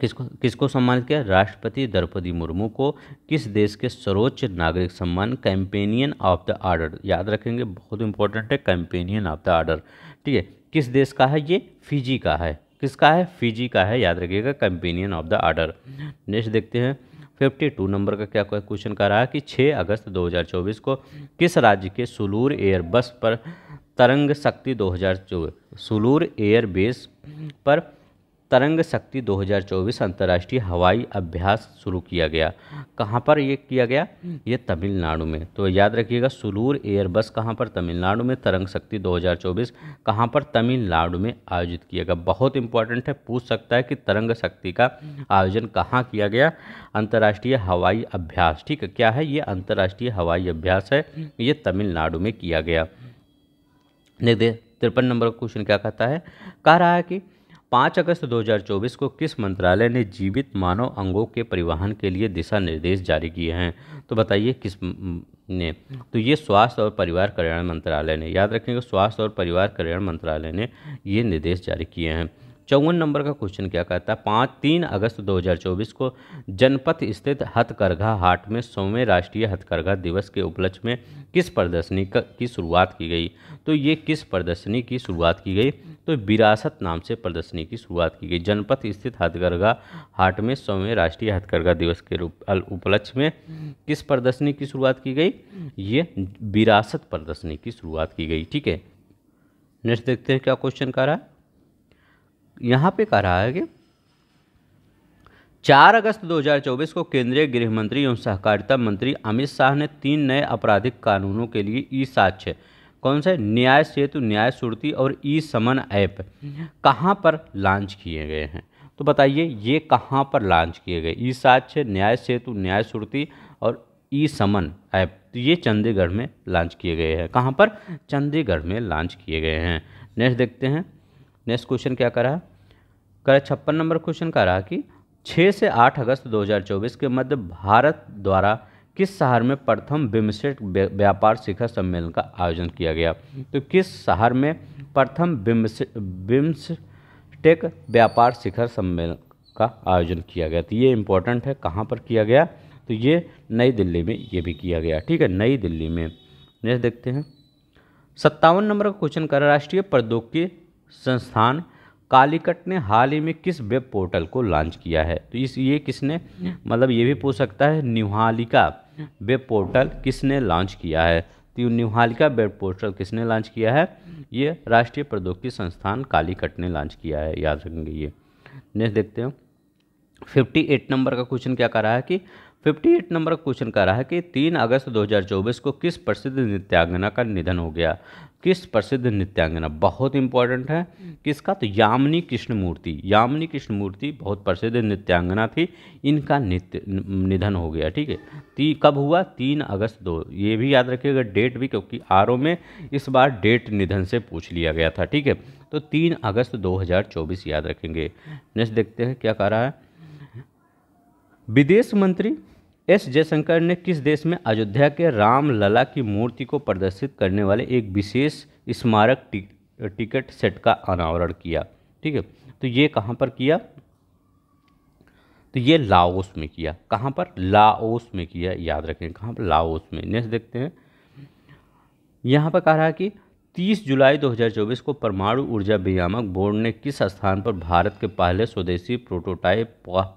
किसको किसको सम्मानित किया राष्ट्रपति द्रौपदी मुर्मू को किस देश के सर्वोच्च नागरिक सम्मान कैंपेनियन ऑफ द आर्डर याद रखेंगे बहुत इंपॉर्टेंट है कैंपेनियन ऑफ द आर्डर ठीक है किस देश का है ये फिजी का है किसका है फिजी का है याद रखिएगा companion of the order next देखते हैं फिफ्टी टू नंबर का क्या क्वेश्चन कर रहा है कि 6 अगस्त 2024 को किस राज्य के सुलूर एयरबस पर तरंग शक्ति 2024 सुलूर एयरबेस पर तरंग शक्ति 2024 अंतर्राष्ट्रीय हवाई अभ्यास शुरू किया गया कहाँ पर ये किया गया ये तमिलनाडु में तो याद रखिएगा सुलूर एयरबस कहाँ पर तमिलनाडु में तरंग शक्ति 2024 कहाँ पर तमिलनाडु में आयोजित किया गया बहुत इंपॉर्टेंट है पूछ सकता है कि तरंग शक्ति का आयोजन कहाँ किया गया अंतर्राष्ट्रीय हवाई अभ्यास ठीक है क्या है ये अंतर्राष्ट्रीय हवाई अभ्यास है ये तमिलनाडु में किया गया दे तिरपन नंबर क्वेश्चन क्या कहता है कह रहा है कि पाँच अगस्त 2024 को किस मंत्रालय ने जीवित मानव अंगों के परिवहन के लिए दिशा निर्देश जारी किए हैं तो बताइए किस ने तो ये स्वास्थ्य और परिवार कल्याण मंत्रालय ने याद रखेंगे स्वास्थ्य और परिवार कल्याण मंत्रालय ने ये निर्देश जारी किए हैं चौवन नंबर का क्वेश्चन क्या कहता है पाँच तीन अगस्त 2024 को जनपथ स्थित हथकरघा हाट में सौवें राष्ट्रीय हथकरघा दिवस के उपलक्ष्य में किस प्रदर्शनी की शुरुआत की गई तो ये किस प्रदर्शनी की शुरुआत की गई तो विरासत नाम से प्रदर्शनी की शुरुआत की गई जनपथ स्थित हथकरघा हाट में सौवें राष्ट्रीय हथकरघा दिवस के उपलक्ष्य में किस प्रदर्शनी की शुरुआत की गई ये विरासत प्रदर्शनी की शुरुआत की गई ठीक है नेक्स्ट देखते हैं क्या क्वेश्चन कह रहा है यहाँ पे कह रहा है कि चार अगस्त 2024 को केंद्रीय गृह मंत्री एवं सहकारिता मंत्री अमित शाह ने तीन नए आपराधिक कानूनों के लिए ई साक्ष्य कौन सा न्याय सेतु न्याय सुरती और ई समन ऐप कहाँ पर लॉन्च किए गए हैं तो बताइए ये कहाँ पर लॉन्च किए गए ई साक्ष्य न्याय सेतु न्याय सुरती और ई समन ऐप तो ये चंडीगढ़ में लॉन्च किए गए हैं कहाँ पर चंडीगढ़ में लॉन्च किए गए हैं नेक्स्ट देखते हैं नेक्स्ट क्वेश्चन क्या करा कर छप्पन नंबर क्वेश्चन का रहा कि 6 से 8 अगस्त 2024 के मध्य भारत द्वारा किस शहर में प्रथम बिम्सटेक व्यापार शिखर सम्मेलन का आयोजन किया गया तो किस शहर में प्रथम बिम्सटेक व्यापार शिखर सम्मेलन का आयोजन किया गया तो ये इम्पोर्टेंट है कहाँ पर किया गया तो ये नई दिल्ली में ये भी किया गया ठीक है नई दिल्ली में नेक्स्ट देखते हैं सत्तावन नंबर का क्वेश्चन कर राष्ट्रीय प्रौद्योगिकी संस्थान कालीकट ने हाल ही में किस वेब पोर्टल को लॉन्च किया है तो इस ये किसने मतलब ये भी पूछ सकता है निहालिका वेब पोर्टल किसने लॉन्च किया है तो निहालिका वेब पोर्टल किसने लॉन्च किया है ये राष्ट्रीय प्रौद्योगिकी संस्थान कालीकट ने लॉन्च किया है याद रखेंगे ये नेक्स्ट देखते हो फिफ्टी एट नंबर का क्वेश्चन क्या कर रहा है कि फिफ्टी एट नंबर का क्वेश्चन कर रहा है कि तीन अगस्त 2024 को किस प्रसिद्ध नृत्यांगना का निधन हो गया किस प्रसिद्ध नृत्यांगना बहुत इंपॉर्टेंट है हम्म। किसका तो यामिनी कृष्णमूर्ति यामिनी कृष्णमूर्ति बहुत प्रसिद्ध नृत्यांगना थी इनका नित्य निधन हो गया ठीक है ती कब हुआ तीन अगस्त दो ये भी याद रखिएगा डेट भी क्योंकि आर में इस बार डेट निधन से पूछ लिया गया था ठीक है तो तीन अगस्त 2024 याद रखेंगे नेक्स्ट देखते हैं क्या कह रहा है विदेश मंत्री एस जयशंकर ने किस देश में अयोध्या के राम लला की मूर्ति को प्रदर्शित करने वाले एक विशेष स्मारक टिक, टिकट सेट का अनावरण किया ठीक है तो ये कहाँ पर किया तो ये लाओस में किया कहाँ पर लाओस में किया याद रखें कहाँ पर लाओस में नेक्स्ट देखते हैं यहाँ पर कह रहा है कि 30 जुलाई 2024 को परमाणु ऊर्जा विनियामक बोर्ड ने किस स्थान पर भारत के पहले स्वदेशी प्रोटोटाइप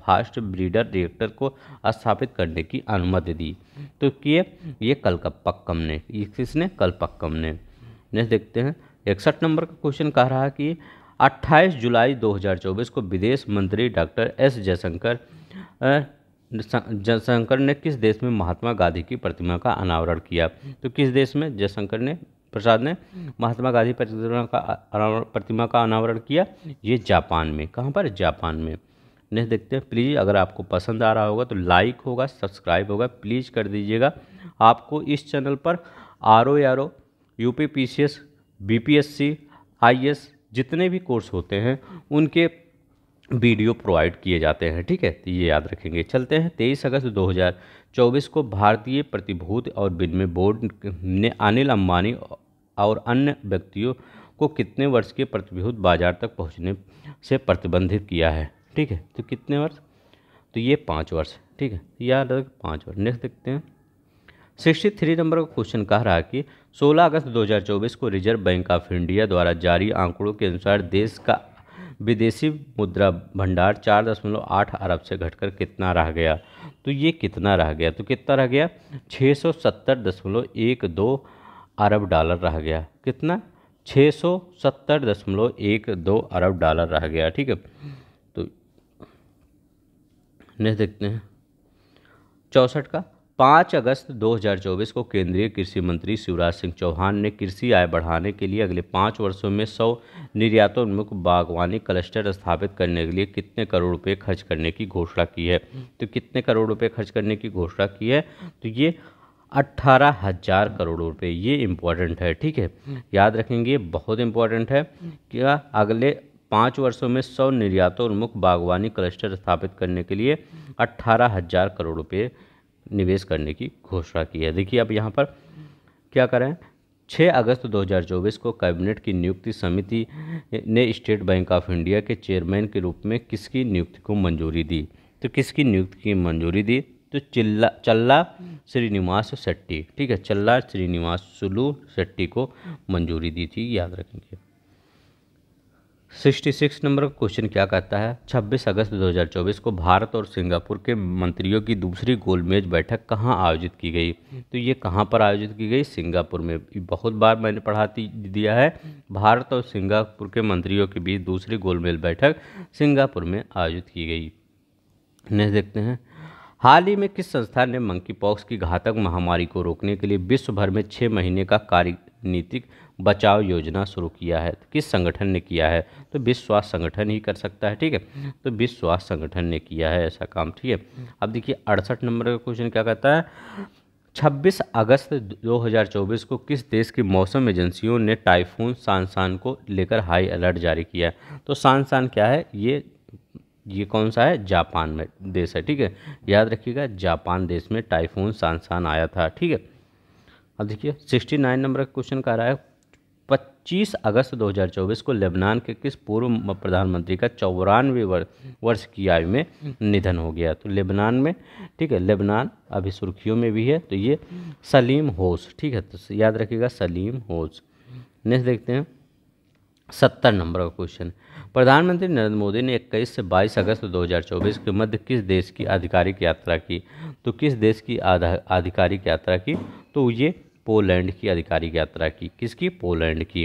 फास्ट ब्रीडर रिएक्टर को स्थापित करने की अनुमति दी तो किए ये कलकप्पक्कम ने किसने कलपक्कम ने नेक्स्ट देखते हैं इकसठ नंबर का क्वेश्चन कह रहा है कि 28 जुलाई 2024 को विदेश मंत्री डॉक्टर एस जयशंकर जयशंकर ने किस देश में महात्मा गांधी की प्रतिमा का अनावरण किया तो किस देश में जयशंकर ने प्रसाद ने महात्मा गांधी प्रतिमा का प्रतिमा का अनावरण किया ये जापान में कहाँ पर जापान में नेक्स्ट देखते हैं प्लीज़ अगर आपको पसंद आ रहा होगा तो लाइक होगा सब्सक्राइब होगा प्लीज़ कर दीजिएगा आपको इस चैनल पर R O R O U P P C S B P S C I S जितने भी कोर्स होते हैं उनके वीडियो प्रोवाइड किए जाते हैं ठीक है तो ये याद रखेंगे चलते हैं तेईस अगस्त दो हज़ार चौबीस को भारतीय प्रतिभूति और विनिमय बोर्ड ने अनिल अंबानी और अन्य व्यक्तियों को कितने वर्ष के प्रतिभूति बाजार तक पहुंचने से प्रतिबंधित किया है ठीक है तो कितने वर्ष तो ये पाँच वर्ष ठीक है याद रख पाँच वर्ष नेक्स्ट देखते हैं सिक्सटी थ्री नंबर का क्वेश्चन कह रहा है कि 16 अगस्त 2024 को रिजर्व बैंक ऑफ इंडिया द्वारा जारी आंकड़ों के अनुसार देश का विदेशी मुद्रा भंडार चार दशमलव आठ अरब से घटकर कितना रह गया तो ये कितना रह गया तो कितना रह गया छः सौ सत्तर दशमलव एक दो अरब डॉलर रह गया कितना छः सौ सत्तर दशमलव एक दो अरब डॉलर रह गया ठीक है तो नहीं देखते हैं चौंसठ का पाँच अगस्त 2024 को केंद्रीय कृषि मंत्री शिवराज सिंह चौहान ने कृषि आय बढ़ाने के लिए अगले पाँच वर्षों में सौ निर्यातोन्मुख बागवानी क्लस्टर स्थापित करने के लिए कितने करोड़ रुपए खर्च करने की घोषणा की है तो कितने करोड़ रुपए खर्च करने की घोषणा की है तो ये अट्ठारह हज़ार करोड़ रुपए ये इम्पोर्टेंट है ठीक है याद रखेंगे बहुत इम्पोर्टेंट है क्या अगले पाँच वर्षों में सौ निर्यातोन्मुख बागवानी क्लस्टर स्थापित करने के लिए अट्ठारह हज़ार करोड़ रुपये निवेश करने की घोषणा की है देखिए अब यहाँ पर क्या करें 6 अगस्त 2024 को कैबिनेट की नियुक्ति समिति ने स्टेट बैंक ऑफ इंडिया के चेयरमैन के रूप में किसकी नियुक्ति को मंजूरी दी तो किसकी नियुक्ति की मंजूरी दी तो चिल्ला चल्ला श्रीनिवास शेट्टी ठीक है चल्ला श्रीनिवास सुलू शेट्टी को मंजूरी दी थी याद रखेंगे सिक्सटी सिक्स नंबर का क्वेश्चन क्या कहता है 26 अगस्त 2024 को भारत और सिंगापुर के मंत्रियों की दूसरी गोलमेज बैठक कहाँ आयोजित की गई तो ये कहाँ पर आयोजित की गई सिंगापुर में बहुत बार मैंने पढ़ाती दिया है भारत और सिंगापुर के मंत्रियों के बीच दूसरी गोलमेज बैठक सिंगापुर में आयोजित की गई नेक्स्ट देखते हैं हाल ही में किस संस्था ने मंकी पॉक्स की घातक महामारी को रोकने के लिए विश्व भर में छः महीने का कार्य नीतिक बचाव योजना शुरू किया है तो किस संगठन ने किया है तो विश्व स्वास्थ्य संगठन ही कर सकता है ठीक है तो विश्व स्वास्थ्य संगठन ने किया है ऐसा काम ठीक है अब देखिए अड़सठ नंबर का क्वेश्चन क्या कहता है 26 अगस्त 2024 को किस देश की मौसम एजेंसियों ने टाइफून सानसान को लेकर हाई अलर्ट जारी किया है तो सानसान क्या है ये ये कौन सा है जापान में देश है ठीक है याद रखिएगा जापान देश में टाइफून सानसान आया था ठीक है अब देखिए सिक्सटी नाइन नंबर का क्वेश्चन कह रहा है पच्चीस अगस्त 2024 को लेबनान के किस पूर्व प्रधानमंत्री का चौरानवे वर्ष की आयु में निधन हो गया तो लेबनान में ठीक है लेबनान अभी सुर्खियों में भी है तो ये सलीम होश ठीक है तो याद रखिएगा सलीम होश नेक्स्ट देखते हैं सत्तर नंबर का क्वेश्चन प्रधानमंत्री नरेंद्र मोदी ने 21 से 22 अगस्त 2024 के मध्य किस देश की आधिकारिक यात्रा की तो किस देश की आधिकारिक यात्रा की तो ये पोलैंड की आधिकारिक यात्रा की किसकी पोलैंड की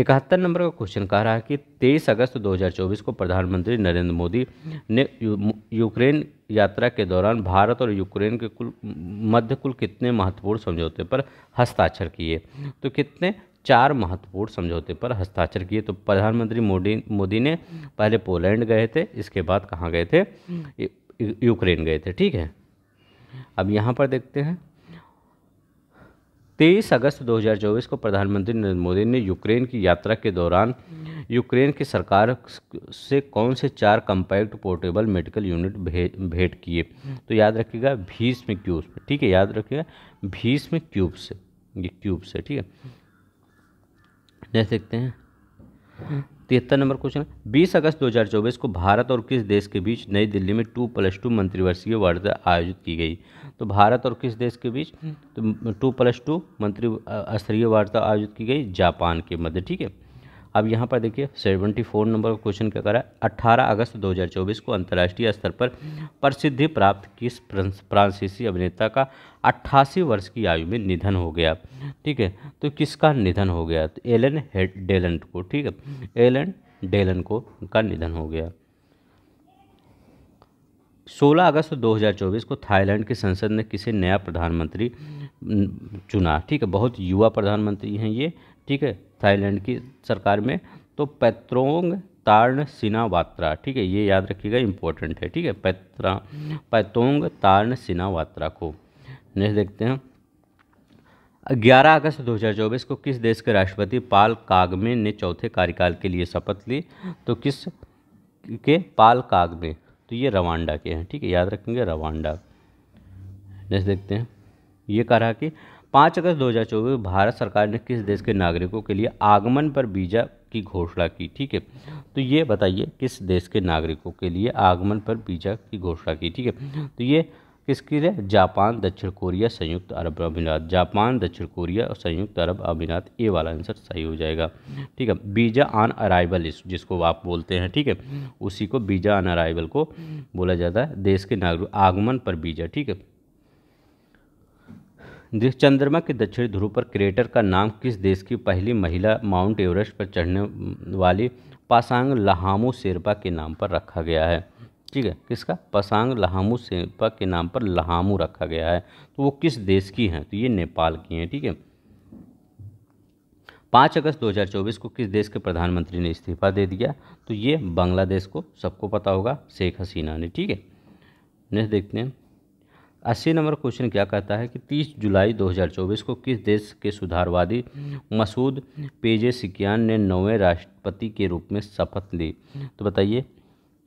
इकहत्तर नंबर का क्वेश्चन कह रहा है कि 23 अगस्त 2024 को प्रधानमंत्री नरेंद्र मोदी ने यूक्रेन यात्रा के दौरान भारत और यूक्रेन के कुल मध्य कुल कितने महत्वपूर्ण समझौते पर हस्ताक्षर किए तो कितने चार महत्वपूर्ण समझौते पर हस्ताक्षर किए तो प्रधानमंत्री मोदी मोदी ने पहले पोलैंड गए थे इसके बाद कहाँ गए थे हम्म। यूक्रेन गए थे ठीक है अब यहाँ पर देखते हैं तेईस अगस्त 2024 को प्रधानमंत्री नरेंद्र मोदी ने यूक्रेन की यात्रा के दौरान यूक्रेन की सरकार से कौन से चार कंपैक्ट पोर्टेबल मेडिकल यूनिट भेंट भेंट किए तो याद रखिएगा भीष्म क्यूब ठीक है याद रखिएगा भीष्म क्यूब से ये क्यूब से ठीक है देख सकते हैं तिहत्तर नंबर क्वेश्चन बीस अगस्त 2024 को भारत और किस देश के बीच नई दिल्ली में टू प्लस टू मंत्रिवर्षीय वार्ता आयोजित की गई तो भारत और किस देश के बीच तो टू प्लस टू मंत्री स्तरीय वार्ता आयोजित की गई जापान के मध्य ठीक है अब यहाँ पर देखिए सेवेंटी फोर नंबर का क्वेश्चन क्या करा है अट्ठारह अगस्त 2024 को अंतर्राष्ट्रीय स्तर पर प्रसिद्धि प्राप्त किस फ्रांसीसी अभिनेता का अट्ठासी वर्ष की आयु में निधन हो गया ठीक है तो किसका निधन हो गया तो एलन डेलन को ठीक है एलन डेलन को का निधन हो गया 16 अगस्त 2024 को थाईलैंड की संसद ने किसे नया प्रधानमंत्री चुना ठीक है बहुत युवा प्रधानमंत्री हैं ये ठीक है थाईलैंड की सरकार में तो पैत्रोंग तार्ण सिनावात्रा ठीक है ये याद रखिएगा इम्पोर्टेंट है ठीक है पैत्रा पैतोंग तार्ण सिनावात्रा को नेक्स्ट देखते हैं 11 अगस्त 2024 को किस देश के राष्ट्रपति पाल कागमे ने चौथे कार्यकाल के लिए शपथ ली तो किस के पाल कागमे तो ये रवांडा के हैं ठीक है याद रखेंगे रवांडा नेक्स्ट देखते हैं ये कह रहा कि पाँच अगस्त 2024 भारत सरकार ने किस देश के नागरिकों के लिए आगमन पर वीज़ा की घोषणा की ठीक है तो ये बताइए किस देश के नागरिकों के लिए आगमन पर वीज़ा की घोषणा की ठीक है तो ये किसके लिए जापान दक्षिण कोरिया संयुक्त अरब अमीरात जापान दक्षिण कोरिया और संयुक्त अरब अमीरात ए वाला आंसर सही हो जाएगा ठीक है वीज़ा ऑन अराइवल जिसको आप बोलते हैं ठीक है उसी को वीज़ा ऑन अराइवल को बोला जाता है देश के नागरिक आगमन पर वीज़ा ठीक है चंद्रमा के दक्षिणी ध्रुव पर क्रेटर का नाम किस देश की पहली महिला माउंट एवरेस्ट पर चढ़ने वाली पासांग लहामू शेरपा के नाम पर रखा गया है ठीक है किसका पसांग लहामू शेरपा के नाम पर लहामू रखा गया है तो वो किस देश की हैं तो ये नेपाल की हैं ठीक है पाँच अगस्त 2024 को किस देश के प्रधानमंत्री ने इस्तीफा दे दिया तो ये बांग्लादेश को सबको पता होगा शेख हसीना ने ठीक है नेक्स्ट देखते हैं अस्सी नंबर क्वेश्चन क्या कहता है कि 30 जुलाई 2024 को किस देश के सुधारवादी मसूद पेजे सिकियान ने नौवें राष्ट्रपति के रूप में शपथ ली तो बताइए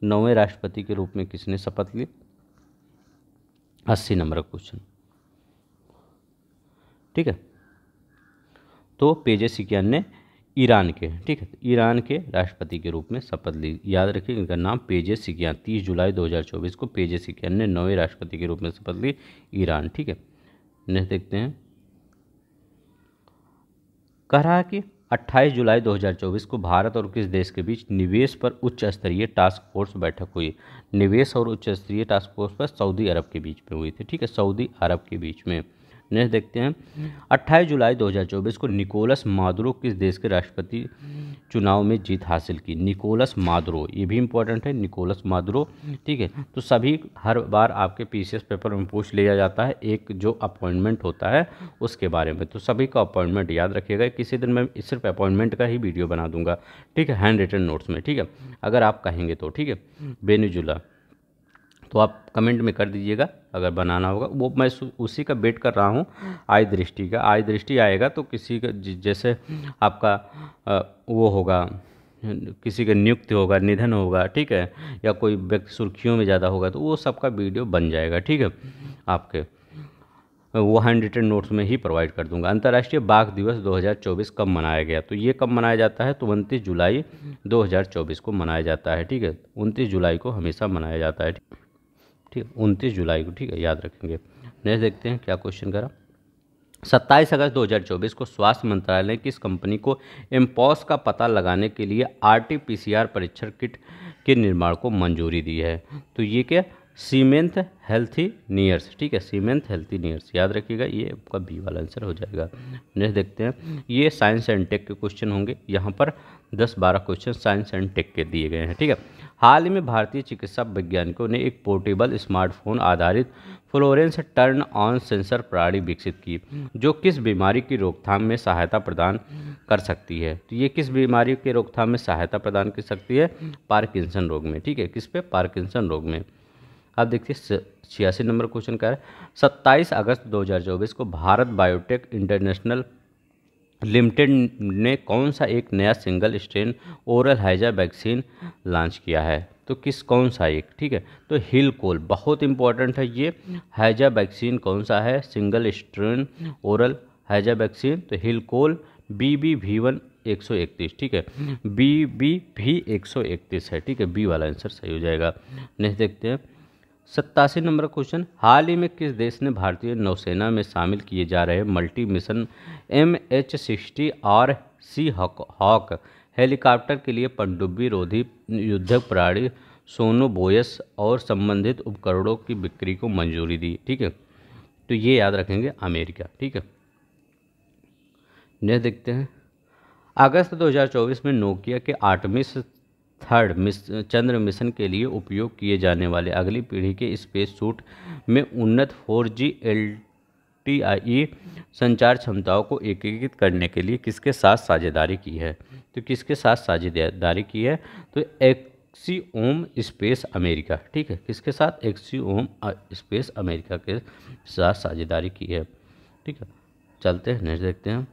नौवें राष्ट्रपति के रूप में किसने शपथ ली अस्सी नंबर क्वेश्चन ठीक है तो पेजे सिकियान ने ईरान के ठीक है तो ईरान के राष्ट्रपति के रूप में शपथ ली याद रखिए इनका नाम पेजे सिकियान तीस जुलाई 2024 को पेजे सिकियान ने नौवे राष्ट्रपति के रूप में शपथ ली ईरान ठीक है नेक्स्ट देखते हैं कह रहा है कि 28 जुलाई 2024 को भारत और किस देश के बीच निवेश पर उच्च स्तरीय टास्क फोर्स बैठक हुई निवेश और उच्च स्तरीय टास्क फोर्स पर सऊदी अरब के बीच में हुई थी ठीक है सऊदी अरब के बीच में नेक्स्ट देखते हैं 28 जुलाई 2024 को निकोलस मादुरो किस देश के राष्ट्रपति चुनाव में जीत हासिल की निकोलस मादुरो ये भी इम्पोर्टेंट है निकोलस मादुरो ठीक है तो सभी हर बार आपके पीसीएस पेपर में पूछ लिया जाता है एक जो अपॉइंटमेंट होता है उसके बारे में तो सभी का अपॉइंटमेंट याद रखिएगा किसी दिन मैं सिर्फ अपॉइंटमेंट का ही वीडियो बना दूंगा ठीक है हैंड रिटन नोट्स में ठीक है अगर आप कहेंगे तो ठीक है बेनिजुला हम्म। तो आप कमेंट में कर दीजिएगा अगर बनाना होगा वो मैं उसी का वेट कर रहा हूँ आय दृष्टि का आय दृष्टि आएगा तो किसी का जैसे आपका वो होगा किसी का नियुक्ति होगा निधन होगा ठीक है या कोई व्यक्ति सुर्खियों में ज़्यादा होगा तो वो सबका वीडियो बन जाएगा ठीक है आपके वो हैंड रिटेड नोट्स में ही प्रोवाइड कर दूंगा अंतर्राष्ट्रीय बाघ दिवस 2024 कब मनाया गया तो ये कब मनाया जाता है तो उनतीस जुलाई 2024 को मनाया जाता है ठीक है उनतीस जुलाई को हमेशा मनाया जाता है ठीक है उनतीस जुलाई को ठीक है याद रखेंगे नेक्स्ट देखते हैं क्या क्वेश्चन करा सत्ताईस अगस्त 2024 को स्वास्थ्य मंत्रालय ने किस कंपनी को एम्पॉस का पता लगाने के लिए आरटीपीसीआर परीक्षण किट के निर्माण को मंजूरी दी है तो ये क्या सीमेंथ हेल्थी नियर्स ठीक है सीमेंथ हेल्थी नियर्स याद रखिएगा ये आपका बी वाला आंसर हो जाएगा नेक्स्ट देखते हैं ये साइंस एंड टेक के क्वेश्चन होंगे यहाँ पर दस बारह क्वेश्चन साइंस एंड टेक के दिए गए हैं ठीक है हाल ही में भारतीय चिकित्सा वैज्ञानिकों ने एक पोर्टेबल स्मार्टफोन आधारित फ्लोरेंस टर्न ऑन सेंसर प्रणाली विकसित की जो किस बीमारी की रोकथाम में सहायता प्रदान कर सकती है तो ये किस बीमारी के रोकथाम में सहायता प्रदान कर सकती है पार्किंसन रोग में ठीक है किस पे पार्किंसन रोग में अब देखिए छियासी नंबर क्वेश्चन का है सत्ताईस अगस्त 2024 को भारत बायोटेक इंटरनेशनल लिमिटेड ने कौन सा एक नया सिंगल स्ट्रेन ओरल हाइजा वैक्सीन लॉन्च किया है तो किस कौन सा एक ठीक है तो हिल कोल बहुत इंपॉर्टेंट है ये हाइजा वैक्सीन कौन सा है सिंगल स्ट्रेन ओरल हैजा वैक्सीन तो Hillchol B B V one एक सौ इकतीस ठीक है बी बी भी एक सौ इकतीस है ठीक है बी वाला आंसर सही हो जाएगा नेक्स्ट देखते हैं सत्तासी नंबर क्वेश्चन हाल ही में किस देश ने भारतीय नौसेना में शामिल किए जा रहे multi mission M H sixty और सी हॉक हेलीकॉप्टर के लिए पनडुब्बी रोधी युद्धक प्रणाली सोनो बोयस और संबंधित उपकरणों की बिक्री को मंजूरी दी ठीक है तो ये याद रखेंगे अमेरिका ठीक है नेक्स्ट देखते हैं अगस्त 2024 में नोकिया के आठवीं थर्ड मिस चंद्र मिशन के लिए उपयोग किए जाने वाले अगली पीढ़ी के स्पेस सूट में उन्नत four G L T I संचार क्षमताओं को एकीकृत करने के लिए किसके साथ साझेदारी की है तो किसके साथ साझेदारी की है तो एक्सी ओम स्पेस अमेरिका ठीक है किसके साथ एक्सी ओम स्पेस अमेरिका के साथ साझेदारी की है ठीक है चलते हैं नेक्स्ट देखते हैं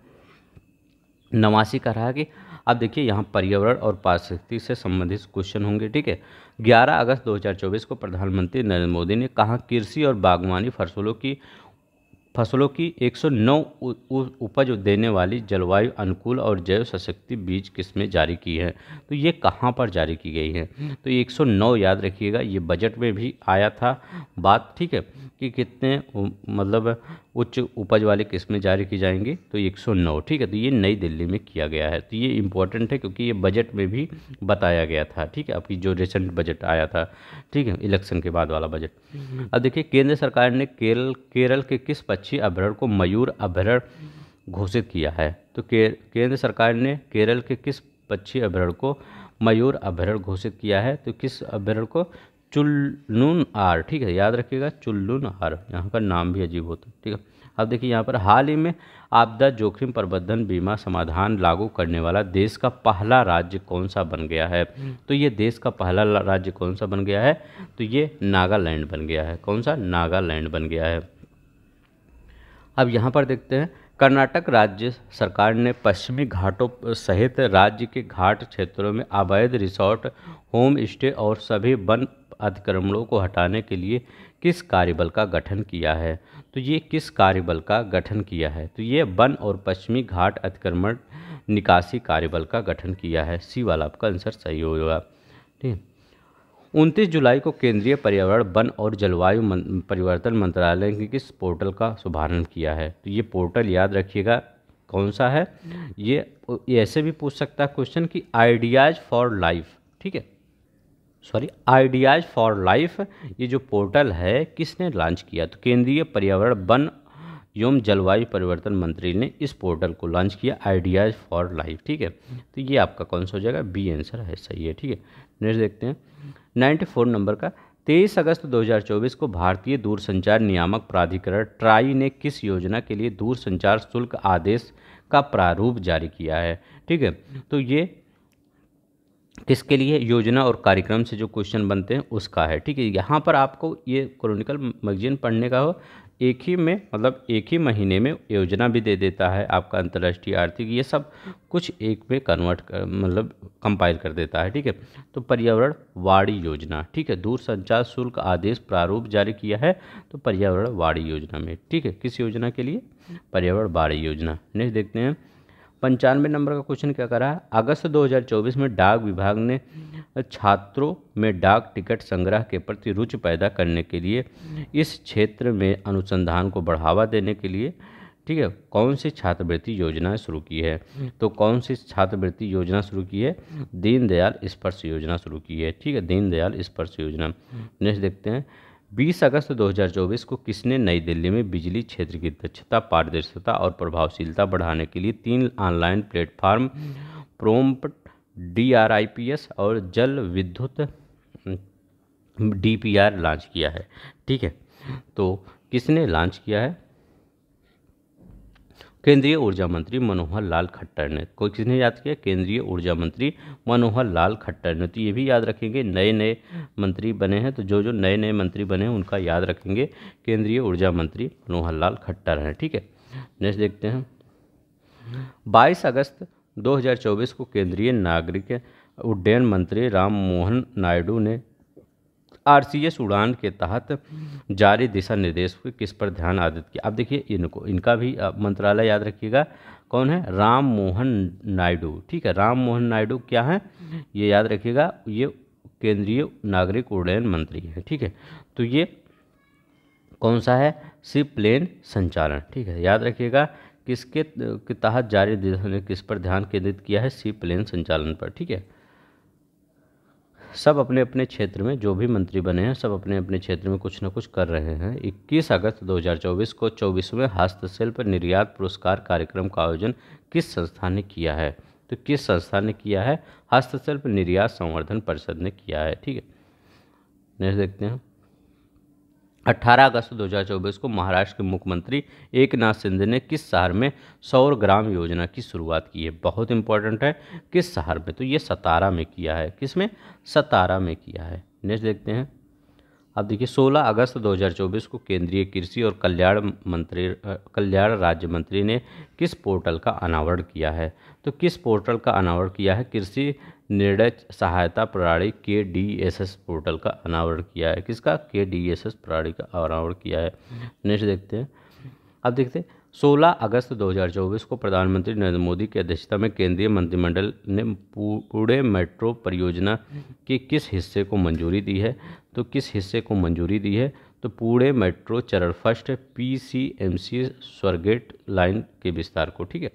नवासी कह रहा है कि आप देखिए यहाँ पर्यावरण और पारिस्थिति से संबंधित क्वेश्चन होंगे ठीक है 11 अगस्त 2024 को प्रधानमंत्री नरेंद्र मोदी ने कहा कृषि और बागवानी फसलों की फसलों की 109 उपज देने वाली जलवायु अनुकूल और जैव सशक्ति बीज किस्में जारी की हैं तो ये कहाँ पर जारी की गई हैं तो 109 याद रखिएगा ये बजट में भी आया था बात ठीक है कि कितने मतलब उच्च उपज वाली किस्में जारी की जाएंगी तो 109 ठीक है तो ये नई दिल्ली में किया गया है तो ये इम्पोर्टेंट है क्योंकि ये बजट में भी बताया गया था ठीक है आपकी जो रिसेंट बजट आया था ठीक है इलेक्शन के बाद वाला बजट अब देखिए केंद्र सरकार ने केरल केरल के किस पक्षी अभ्यारण्य को मयूर अभ्यारण्य घोषित किया है तो के, केंद्र सरकार ने केरल के किस पक्षी अभ्यारण्य को मयूर अभ्यारण्य घोषित किया है तो किस अभ्यारण्य को चुल्लुन आर ठीक है याद रखिएगा चुल्लुन आर यहाँ का नाम भी अजीब होता है ठीक है अब देखिए यहाँ पर हाल ही में आपदा जोखिम प्रबंधन बीमा समाधान लागू करने वाला देश का पहला राज्य कौन सा बन गया है तो ये देश का पहला राज्य कौन सा बन गया है तो ये नागालैंड बन गया है कौन सा नागालैंड बन गया है अब यहाँ पर देखते हैं कर्नाटक राज्य सरकार ने पश्चिमी घाटों सहित राज्य के घाट क्षेत्रों में अवैध रिसोर्ट होम स्टे और सभी वन अतिक्रमणों को हटाने के लिए किस कार्यबल का गठन किया है तो ये किस कार्यबल का गठन किया है तो ये वन और पश्चिमी घाट अतिक्रमण निकासी कार्यबल का गठन किया है सी वाला आपका आंसर सही होगा ठीक उनतीस जुलाई को केंद्रीय पर्यावरण वन और जलवायु मन, परिवर्तन मंत्रालय ने किस पोर्टल का शुभारंभ किया है तो ये पोर्टल याद रखिएगा कौन सा है ये ऐसे भी पूछ सकता है क्वेश्चन कि आइडियाज़ फॉर लाइफ ठीक है सॉरी आइडियाज़ फॉर लाइफ ये जो पोर्टल है किसने लॉन्च किया तो केंद्रीय पर्यावरण वन एवं जलवायु परिवर्तन मंत्री ने इस पोर्टल को लॉन्च किया आइडियाज़ फॉर लाइफ ठीक है तो ये आपका कौन सा हो जाएगा बी आंसर है सही है ठीक है नेक्स्ट देखते हैं नाइन्टी फोर नंबर का तेईस अगस्त 2024 को भारतीय दूरसंचार नियामक प्राधिकरण ट्राई ने किस योजना के लिए दूरसंचार शुल्क आदेश का प्रारूप जारी किया है ठीक है तो ये किसके लिए योजना और कार्यक्रम से जो क्वेश्चन बनते हैं उसका है ठीक है यहाँ पर आपको ये क्रॉनिकल मैगजीन पढ़ने का हो एक ही में मतलब एक ही महीने में योजना भी दे देता है आपका अंतर्राष्ट्रीय आर्थिक ये सब कुछ एक में कन्वर्ट कर मतलब कंपाइल कर देता है ठीक है तो पर्यावरण वाड़ी योजना ठीक है दूरसंचार शुल्क आदेश प्रारूप जारी किया है तो पर्यावरण वाड़ी योजना में ठीक है किस योजना के लिए पर्यावरण वाड़ी योजना नेक्स्ट देखते हैं पंचानवे नंबर का क्वेश्चन क्या करा है अगस्त 2024 में डाक विभाग ने छात्रों में डाक टिकट संग्रह के प्रति रुचि पैदा करने के लिए इस क्षेत्र में अनुसंधान को बढ़ावा देने के लिए ठीक है कौन सी छात्रवृत्ति योजना शुरू की है तो कौन सी छात्रवृत्ति योजना शुरू की है दीनदयाल स्पर्श योजना शुरू की है ठीक है दीनदयाल स्पर्श योजना नेक्स्ट देखते हैं 20 अगस्त 2024 को किसने नई दिल्ली में बिजली क्षेत्र की दक्षता पारदर्शिता और प्रभावशीलता बढ़ाने के लिए तीन ऑनलाइन प्लेटफॉर्म प्रोम्प्ट डी और जल विद्युत डी लॉन्च किया है ठीक है तो किसने लॉन्च किया है केंद्रीय ऊर्जा मंत्री मनोहर लाल खट्टर ने कोई किसने याद किया केंद्रीय ऊर्जा मंत्री मनोहर लाल खट्टर ने तो ये भी याद रखेंगे नए नए मंत्री बने हैं तो जो जो नए नए मंत्री बने हैं उनका याद रखेंगे केंद्रीय ऊर्जा मंत्री मनोहर लाल खट्टर हैं ठीक है नेक्स्ट देखते हैं बाईस अगस्त 2024 को केंद्रीय नागरिक उड्डयन मंत्री राम मोहन नायडू ने आरसीएस उड़ान के तहत जारी दिशा निर्देश किस पर ध्यान आदित किया आप देखिए इनको इनका भी मंत्रालय याद रखिएगा कौन है राम मोहन नायडू ठीक है राम मोहन नायडू क्या है ये याद रखिएगा ये केंद्रीय नागरिक उड्डयन मंत्री हैं ठीक है तो ये कौन सा है सी प्लेन संचालन ठीक है याद रखिएगा किसके के तहत जारी दिशा ने किस पर ध्यान केंद्रित किया है सी प्लेन संचालन पर ठीक है सब अपने अपने क्षेत्र में जो भी मंत्री बने हैं सब अपने अपने क्षेत्र में कुछ ना कुछ कर रहे हैं 21 अगस्त 2024 को चौबीसवें हस्तशिल्प निर्यात पुरस्कार कार्यक्रम का आयोजन किस संस्था ने किया है तो किस संस्था ने किया है हस्तशिल्प निर्यात संवर्धन परिषद ने किया है ठीक है नेक्स्ट देखते हैं 18 अगस्त 2024 को महाराष्ट्र के मुख्यमंत्री एक नाथ शिंदे ने किस शहर में सौर ग्राम योजना की शुरुआत की है बहुत इंपॉर्टेंट है किस शहर में तो ये सतारा में किया है किस में सतारा में किया है नेक्स्ट देखते हैं अब देखिए 16 अगस्त 2024 को केंद्रीय कृषि और कल्याण मंत्री कल्याण राज्य मंत्री ने किस पोर्टल का अनावरण किया है तो किस पोर्टल का अनावरण किया है कृषि निर्णय सहायता प्रणाली के डी एस एस पोर्टल का अनावरण किया है किसका के डी एस एस प्रणाली का अनावरण किया है नेक्स्ट देखते हैं अब देखते हैं 16 अगस्त 2024 को प्रधानमंत्री नरेंद्र मोदी की अध्यक्षता में केंद्रीय मंत्रिमंडल ने पूरे मेट्रो परियोजना के किस हिस्से को मंजूरी दी है तो किस हिस्से को मंजूरी दी है तो पूरे मेट्रो चरण first P C M C Swargate line के विस्तार को ठीक है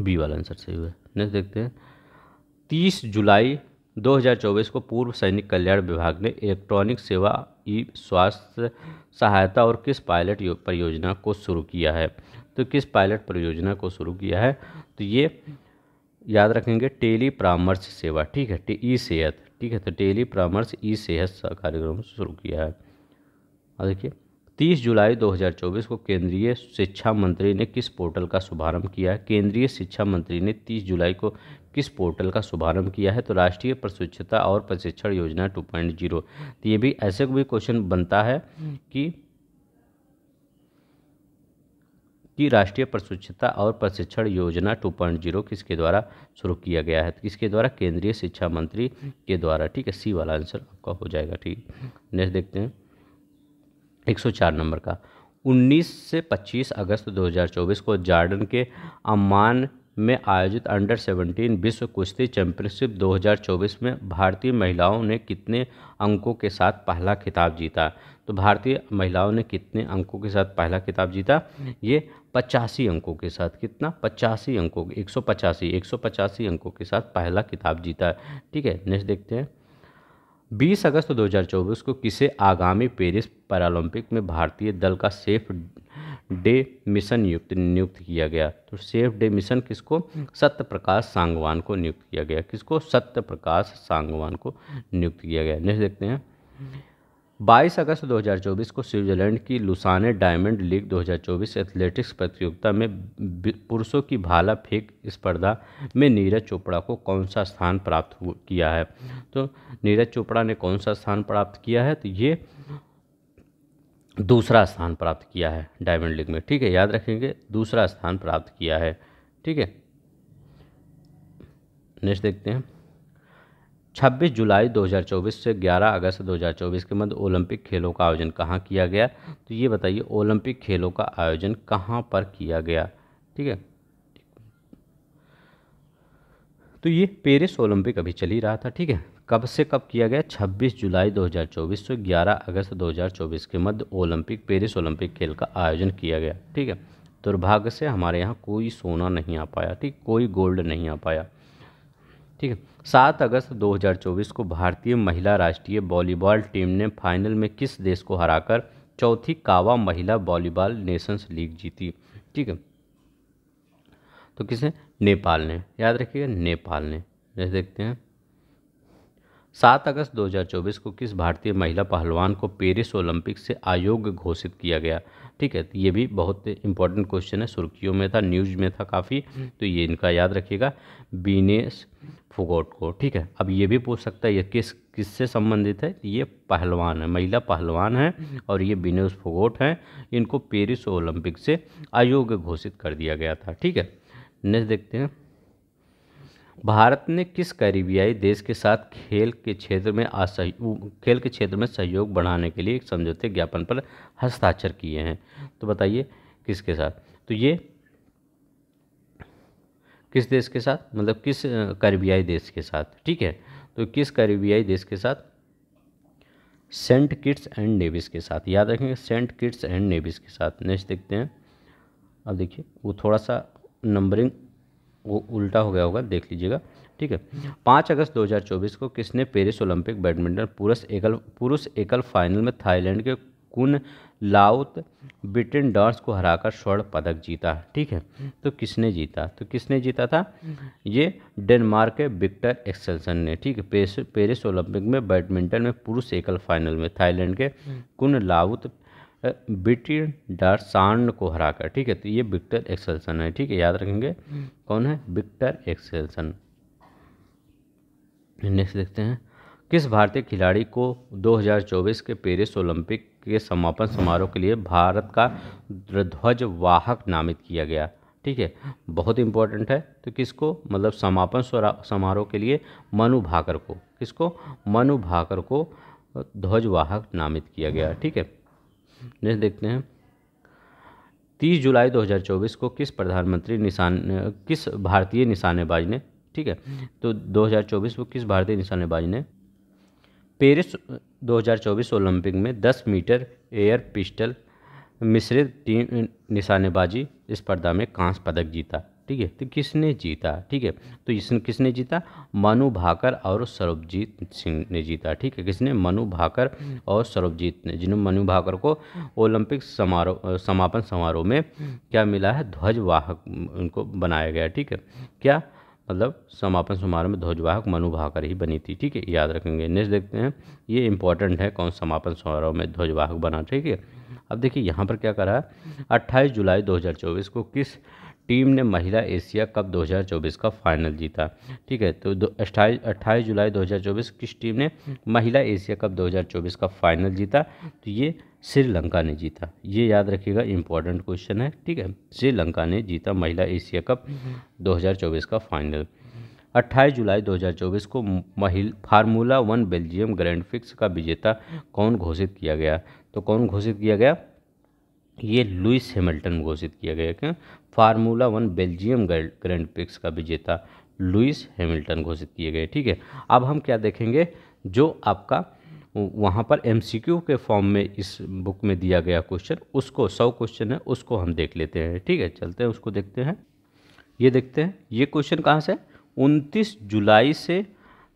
बी वाला आंसर सही हुआ नेक्स्ट देखते हैं तीस जुलाई 2024 को पूर्व सैनिक कल्याण विभाग ने इलेक्ट्रॉनिक सेवा ई स्वास्थ्य सहायता और किस पायलट परियोजना को शुरू किया है तो किस पायलट परियोजना को शुरू किया है तो ये याद रखेंगे टेली परामर्श सेवा ठीक है ई सेहत ठीक है तो टेली परामर्श ई सेहत कार्यक्रम शुरू किया है और देखिए 30 जुलाई 2024 को केंद्रीय शिक्षा मंत्री ने किस पोर्टल का शुभारंभ किया है केंद्रीय शिक्षा मंत्री ने 30 जुलाई को किस पोर्टल का शुभारंभ किया है तो राष्ट्रीय प्रशिक्षता और प्रशिक्षण योजना टू पॉइंट जीरो तो ये भी ऐसे भी क्वेश्चन बनता है हम्म। कि कि राष्ट्रीय प्रशिक्षता और प्रशिक्षण योजना 2.0 किसके द्वारा शुरू किया गया है तो किसके द्वारा केंद्रीय शिक्षा मंत्री के द्वारा ठीक है सी वाला आंसर आपका हो जाएगा ठीक नेक्स्ट देखते हैं 104 नंबर का 19 से 25 अगस्त 2024 को जार्डन के अम्मान में आयोजित अंडर 17 विश्व कुश्ती चैंपियनशिप 2024 में भारतीय महिलाओं ने कितने अंकों के साथ पहला खिताब जीता तो भारतीय महिलाओं ने कितने अंकों के साथ पहला खिताब जीता ये पचासी अंकों के साथ कितना पचासी अंकों एक सौ पचासी एक सौ पचासी अंकों के साथ पहला खिताब जीता ठीक है नेक्स्ट देखते हैं 20 अगस्त 2024 को किसे आगामी पेरिस पैरालंपिक में भारतीय दल का सेफ डे मिशन युक्त नियुक्त किया गया तो सेफ डे मिशन किसको सत्य प्रकाश सांगवान को नियुक्त किया गया किसको सत्य प्रकाश सांगवान को नियुक्त किया गया नेक्स्ट देखते हैं 22 अगस्त 2024 को स्विट्जरलैंड की लुसाने डायमंड लीग 2024 एथलेटिक्स प्रतियोगिता में पुरुषों की भाला फेंक स्पर्धा में नीरज चोपड़ा को कौन सा स्थान प्राप्त किया है तो नीरज चोपड़ा ने कौन सा स्थान प्राप्त किया है तो ये दूसरा स्थान प्राप्त किया है डायमंड लीग में ठीक है याद रखेंगे दूसरा स्थान प्राप्त किया है ठीक है नेक्स्ट देखते हैं 26 जुलाई 2024 से 11 अगस्त 2024 के मध्य ओलंपिक खेलों का आयोजन कहाँ किया गया तो ये बताइए ओलंपिक खेलों का आयोजन कहाँ पर किया गया ठीक है तो ये पेरिस ओलंपिक अभी चल ही रहा था ठीक है कब से कब किया गया 26 जुलाई 2024 से 11 अगस्त 2024 के मध्य ओलंपिक पेरिस ओलंपिक खेल का आयोजन किया गया ठीक है दुर्भाग्य से हमारे यहाँ कोई सोना नहीं आ पाया ठीक कोई गोल्ड नहीं आ पाया ठीक है सात अगस्त 2024 को भारतीय महिला राष्ट्रीय वॉलीबॉल टीम ने फाइनल में किस देश को हराकर चौथी कावा महिला वॉलीबॉल नेशंस लीग जीती ठीक है तो किसे नेपाल ने याद रखिएगा नेपाल ने जैसे देखते हैं सात अगस्त 2024 को किस भारतीय महिला पहलवान को पेरिस ओलंपिक से अयोग्य घोषित किया गया ठीक है तो ये भी बहुत इंपॉर्टेंट क्वेश्चन है सुर्खियों में था न्यूज में था काफ़ी तो ये इनका याद रखिएगा बीनेस फुगोट को ठीक है अब ये भी पूछ सकता है ये किस किससे संबंधित है ये पहलवान है महिला पहलवान है और ये बीनेस फुगोट हैं इनको पेरिस ओलंपिक से अयोग्य घोषित कर दिया गया था ठीक है नेक्स्ट देखते हैं भारत ने किस करीबियाई देश के साथ खेल के क्षेत्र में खेल के क्षेत्र में सहयोग बढ़ाने के लिए एक समझौते ज्ञापन पर हस्ताक्षर किए हैं तो बताइए किसके साथ तो ये किस देश के साथ मतलब किस करीबियाई देश के साथ ठीक है तो किस करीबियाई देश के साथ सेंट किट्स एंड नेविस के साथ याद रखेंगे सेंट किट्स एंड नेविस के साथ नेक्स्ट देखते हैं अब देखिए वो थोड़ा सा नंबरिंग वो उल्टा हो गया होगा देख लीजिएगा ठीक है पाँच अगस्त 2024 को किसने पेरिस ओलंपिक बैडमिंटन पुरुष एकल पुरुष एकल फाइनल में थाईलैंड के कुन लाउत ब्रिटेन डॉर्स को हराकर स्वर्ण पदक जीता ठीक है तो किसने जीता तो किसने जीता था ये डेनमार्क के विक्टर एक्सेलसन ने ठीक है पेरिस पेरिस ओलंपिक में बैडमिंटन में पुरुष एकल फाइनल में थाईलैंड के कुन लाउत बिटिर डर सांड को हराकर ठीक है तो ये विक्टर एक्सेल्सन है ठीक है याद रखेंगे हम्म। कौन है विक्टर एक्सेलसन नेक्स्ट देखते हैं किस भारतीय खिलाड़ी को 2024 के पेरिस ओलंपिक के समापन समारोह के लिए भारत का ध्वज वाहक नामित किया गया ठीक है बहुत इंपॉर्टेंट है तो किसको मतलब समापन समारोह के लिए मनु भाकर को किसको मनु भाकर को ध्वजवाहक नामित किया गया ठीक है नेक्स्ट देखते हैं तीस जुलाई 2024 को किस प्रधानमंत्री निशान किस भारतीय निशानेबाज ने ठीक है तो 2024 को किस भारतीय निशानेबाज ने पेरिस 2024 ओलंपिक में 10 मीटर एयर पिस्टल मिश्रित टीम निशानेबाजी स्पर्धा में कांस्य पदक जीता ठीक है तो किसने जीता ठीक है तो इसने किसने जीता मनु भाकर और सरबजीत सिंह ने जीता ठीक है किसने मनु भाकर और सरबजीत ने जिन्होंने मनु भाकर को ओलंपिक समारोह समापन समारोह में क्या मिला है ध्वजवाहक उनको बनाया गया ठीक है क्या मतलब समापन समारोह में ध्वजवाहक मनु भाकर ही बनी थी ठीक है याद रखेंगे नेक्स्ट देखते हैं ये इंपॉर्टेंट है कौन समापन समारोह में ध्वजवाहक बना ठीक है अब देखिए यहाँ पर क्या करा है अट्ठाईस जुलाई 2024 को किस टीम ने महिला एशिया कप 2024 का फाइनल जीता ठीक है तो अट्ठाईस अट्ठाईस जुलाई 2024 किस टीम ने महिला एशिया कप 2024 का फाइनल जीता तो ये श्रीलंका ने जीता ये याद रखिएगा इंपॉर्टेंट क्वेश्चन है ठीक है श्रीलंका ने जीता महिला एशिया कप 2024 का फाइनल 28 जुलाई 2024 को महिल Formula One Belgium Grand Prix का विजेता कौन घोषित किया गया तो कौन घोषित किया गया ये लुइस हेमल्टन घोषित किया गया क्या Formula One Belgium Grand Prix का विजेता लुइस हैमिल्टन घोषित किए गए ठीक है अब हम क्या देखेंगे जो आपका वहाँ पर एम के फॉर्म में इस बुक में दिया गया क्वेश्चन उसको सौ क्वेश्चन है उसको हम देख लेते हैं ठीक है चलते हैं उसको देखते हैं ये देखते हैं ये क्वेश्चन कहाँ से उनतीस जुलाई से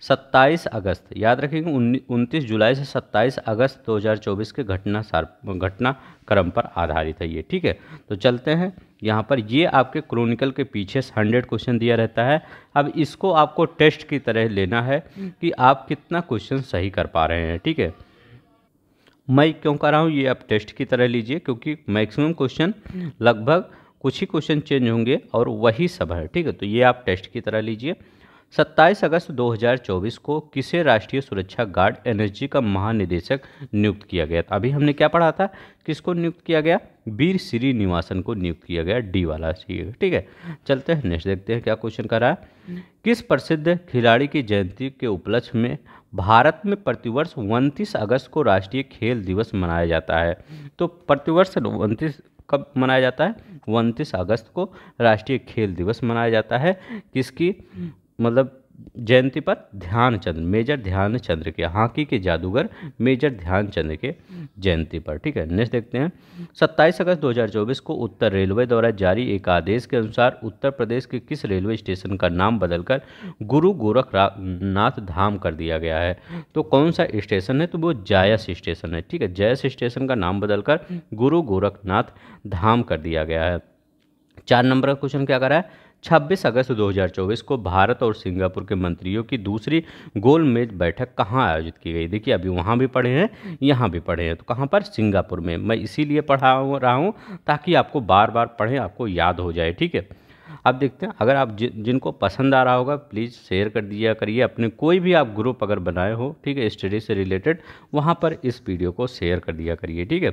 सत्ताईस अगस्त याद रखेंगे उनतीस जुलाई से सत्ताईस अगस्त 2024 के घटना सार घटना क्रम पर आधारित है ये ठीक है तो चलते हैं यहाँ पर ये आपके क्रोनिकल के पीछे हंड्रेड क्वेश्चन दिया रहता है अब इसको आपको टेस्ट की तरह लेना है कि आप कितना क्वेश्चन सही कर पा रहे हैं ठीक है मैं क्यों कर रहा हूँ ये आप टेस्ट की तरह लीजिए क्योंकि मैक्सिमम क्वेश्चन लगभग कुछ ही क्वेश्चन चेंज होंगे और वही सब है ठीक है तो ये आप टेस्ट की तरह लीजिए 27 अगस्त 2024 को किसे राष्ट्रीय सुरक्षा गार्ड एनएसजी का महानिदेशक नियुक्त किया गया था अभी हमने क्या पढ़ा था किसको नियुक्त किया गया वीर श्रीनिवासन को नियुक्त किया गया डी वाला सी ठीक है चलते हैं नेक्स्ट देखते हैं क्या क्वेश्चन कर रहा है किस प्रसिद्ध खिलाड़ी की जयंती के उपलक्ष्य में भारत में प्रतिवर्ष उनतीस अगस्त को राष्ट्रीय खेल दिवस मनाया जाता है तो प्रतिवर्ष उनतीस कब मनाया जाता है उनतीस अगस्त को राष्ट्रीय खेल दिवस मनाया जाता है किसकी मतलब जयंती पर ध्यानचंद्र मेजर ध्यानचंद्र के हॉकी के जादूगर मेजर ध्यानचंद्र के जयंती पर ठीक है नेक्स्ट देखते हैं 27 अगस्त 2024 को उत्तर रेलवे द्वारा जारी एक आदेश के अनुसार उत्तर प्रदेश के किस रेलवे स्टेशन का नाम बदलकर गुरु गोरखनाथ धाम कर दिया गया है तो कौन सा स्टेशन है तो वो जायस स्टेशन है ठीक है जयस स्टेशन का नाम बदलकर गुरु गोरखनाथ धाम कर दिया गया है चार नंबर का क्वेश्चन क्या करा है 26 अगस्त 2024 को भारत और सिंगापुर के मंत्रियों की दूसरी गोलमेज बैठक कहाँ आयोजित की गई देखिए अभी वहाँ भी पढ़े हैं यहाँ भी पढ़े हैं तो कहाँ पर सिंगापुर में मैं इसीलिए पढ़ा रहा हूँ ताकि आपको बार बार पढ़ें आपको याद हो जाए ठीक है अब देखते हैं अगर आप जि, जिनको पसंद आ रहा होगा प्लीज़ शेयर कर दिया करिए अपने कोई भी आप ग्रुप अगर बनाए हो ठीक है स्टडी से रिलेटेड वहाँ पर इस वीडियो को शेयर कर दिया करिए ठीक है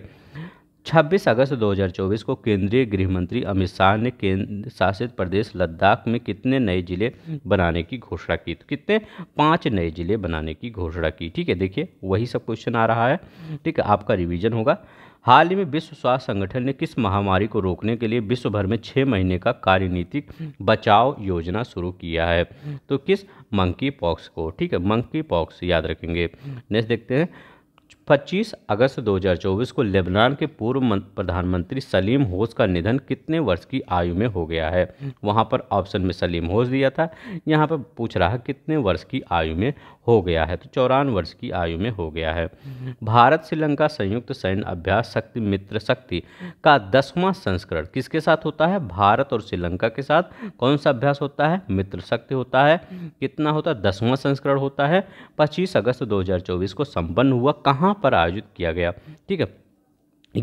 26 अगस्त 2024 को केंद्रीय गृह मंत्री अमित शाह ने केंद्र शासित प्रदेश लद्दाख में कितने नए ज़िले बनाने की घोषणा की तो कितने पांच नए ज़िले बनाने की घोषणा की ठीक है देखिए वही सब क्वेश्चन आ रहा है ठीक है आपका रिवीजन होगा हाल ही में विश्व स्वास्थ्य संगठन ने किस महामारी को रोकने के लिए विश्व भर में छः महीने का कार्यनीतिक बचाव योजना शुरू किया है तो किस मंकी पॉक्स को ठीक है मंकी पॉक्स याद रखेंगे नेक्स्ट देखते हैं 25 अगस्त 2024 को लेबनान के पूर्व प्रधानमंत्री सलीम होस का निधन कितने वर्ष की आयु में हो गया है वहाँ पर ऑप्शन में सलीम होश दिया था यहाँ पर पूछ रहा कितने वर्ष की आयु में हो गया है तो चौरान वर्ष की आयु में हो गया है भारत श्रीलंका संयुक्त सैन्य अभ्यास शक्ति मित्र शक्ति का दसवां संस्करण किसके साथ होता है भारत और श्रीलंका के साथ कौन सा अभ्यास होता है मित्र शक्ति होता है कितना होता है दसवां संस्करण होता है पच्चीस अगस्त दो को संपन्न हुआ कहाँ पर आयोजित किया गया ठीक है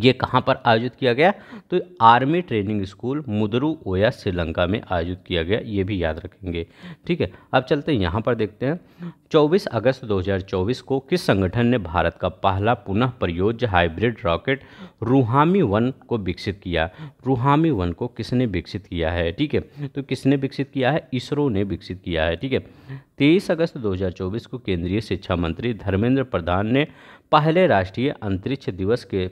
ये कहाँ पर आयोजित किया गया तो आर्मी ट्रेनिंग स्कूल मुदरू ओया श्रीलंका में आयोजित किया गया ये भी याद रखेंगे ठीक है अब चलते हैं यहाँ पर देखते हैं 24 अगस्त 2024 को किस संगठन ने भारत का पहला पुनः प्रयोज्य हाइब्रिड रॉकेट रूहामी वन को विकसित किया रूहामी वन को किसने विकसित किया है ठीक है तो किसने विकसित किया है इसरो ने विकसित किया है ठीक है तेईस अगस्त 2024 को केंद्रीय शिक्षा मंत्री धर्मेंद्र प्रधान ने पहले राष्ट्रीय अंतरिक्ष दिवस के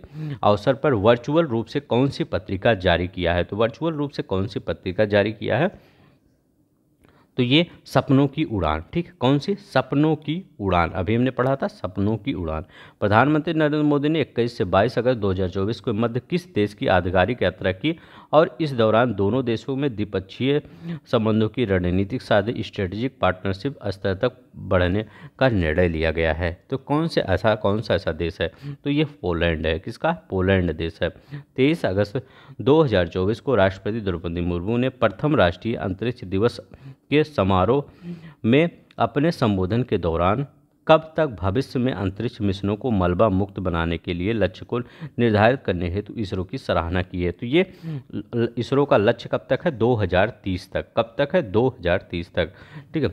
अवसर पर वर्चुअल रूप से कौन सी पत्रिका जारी किया है तो वर्चुअल रूप से कौन सी पत्रिका जारी किया है तो ये सपनों की उड़ान ठीक कौन सी सपनों की उड़ान अभी हमने पढ़ा था सपनों की उड़ान प्रधानमंत्री नरेंद्र मोदी ने 21 से 22 अगस्त 2024 को मध्य किस देश की आधिकारिक यात्रा की और इस दौरान दोनों देशों में द्विपक्षीय संबंधों की रणनीतिक साझे स्ट्रेटेजिक पार्टनरशिप स्तर तक बढ़ने का निर्णय लिया गया है तो कौन से ऐसा कौन सा ऐसा देश है तो ये पोलैंड है किसका पोलैंड देश है तेईस अगस्त 2024 को राष्ट्रपति द्रौपदी मुर्मू ने प्रथम राष्ट्रीय अंतरिक्ष दिवस के समारोह में अपने संबोधन के दौरान कब तक भविष्य में अंतरिक्ष मिशनों को मलबा मुक्त बनाने के लिए लक्ष्य को निर्धारित करने हेतु इसरो की सराहना की है तो ये इसरो का लक्ष्य कब तक है 2030 तक कब तक है 2030 तक ठीक है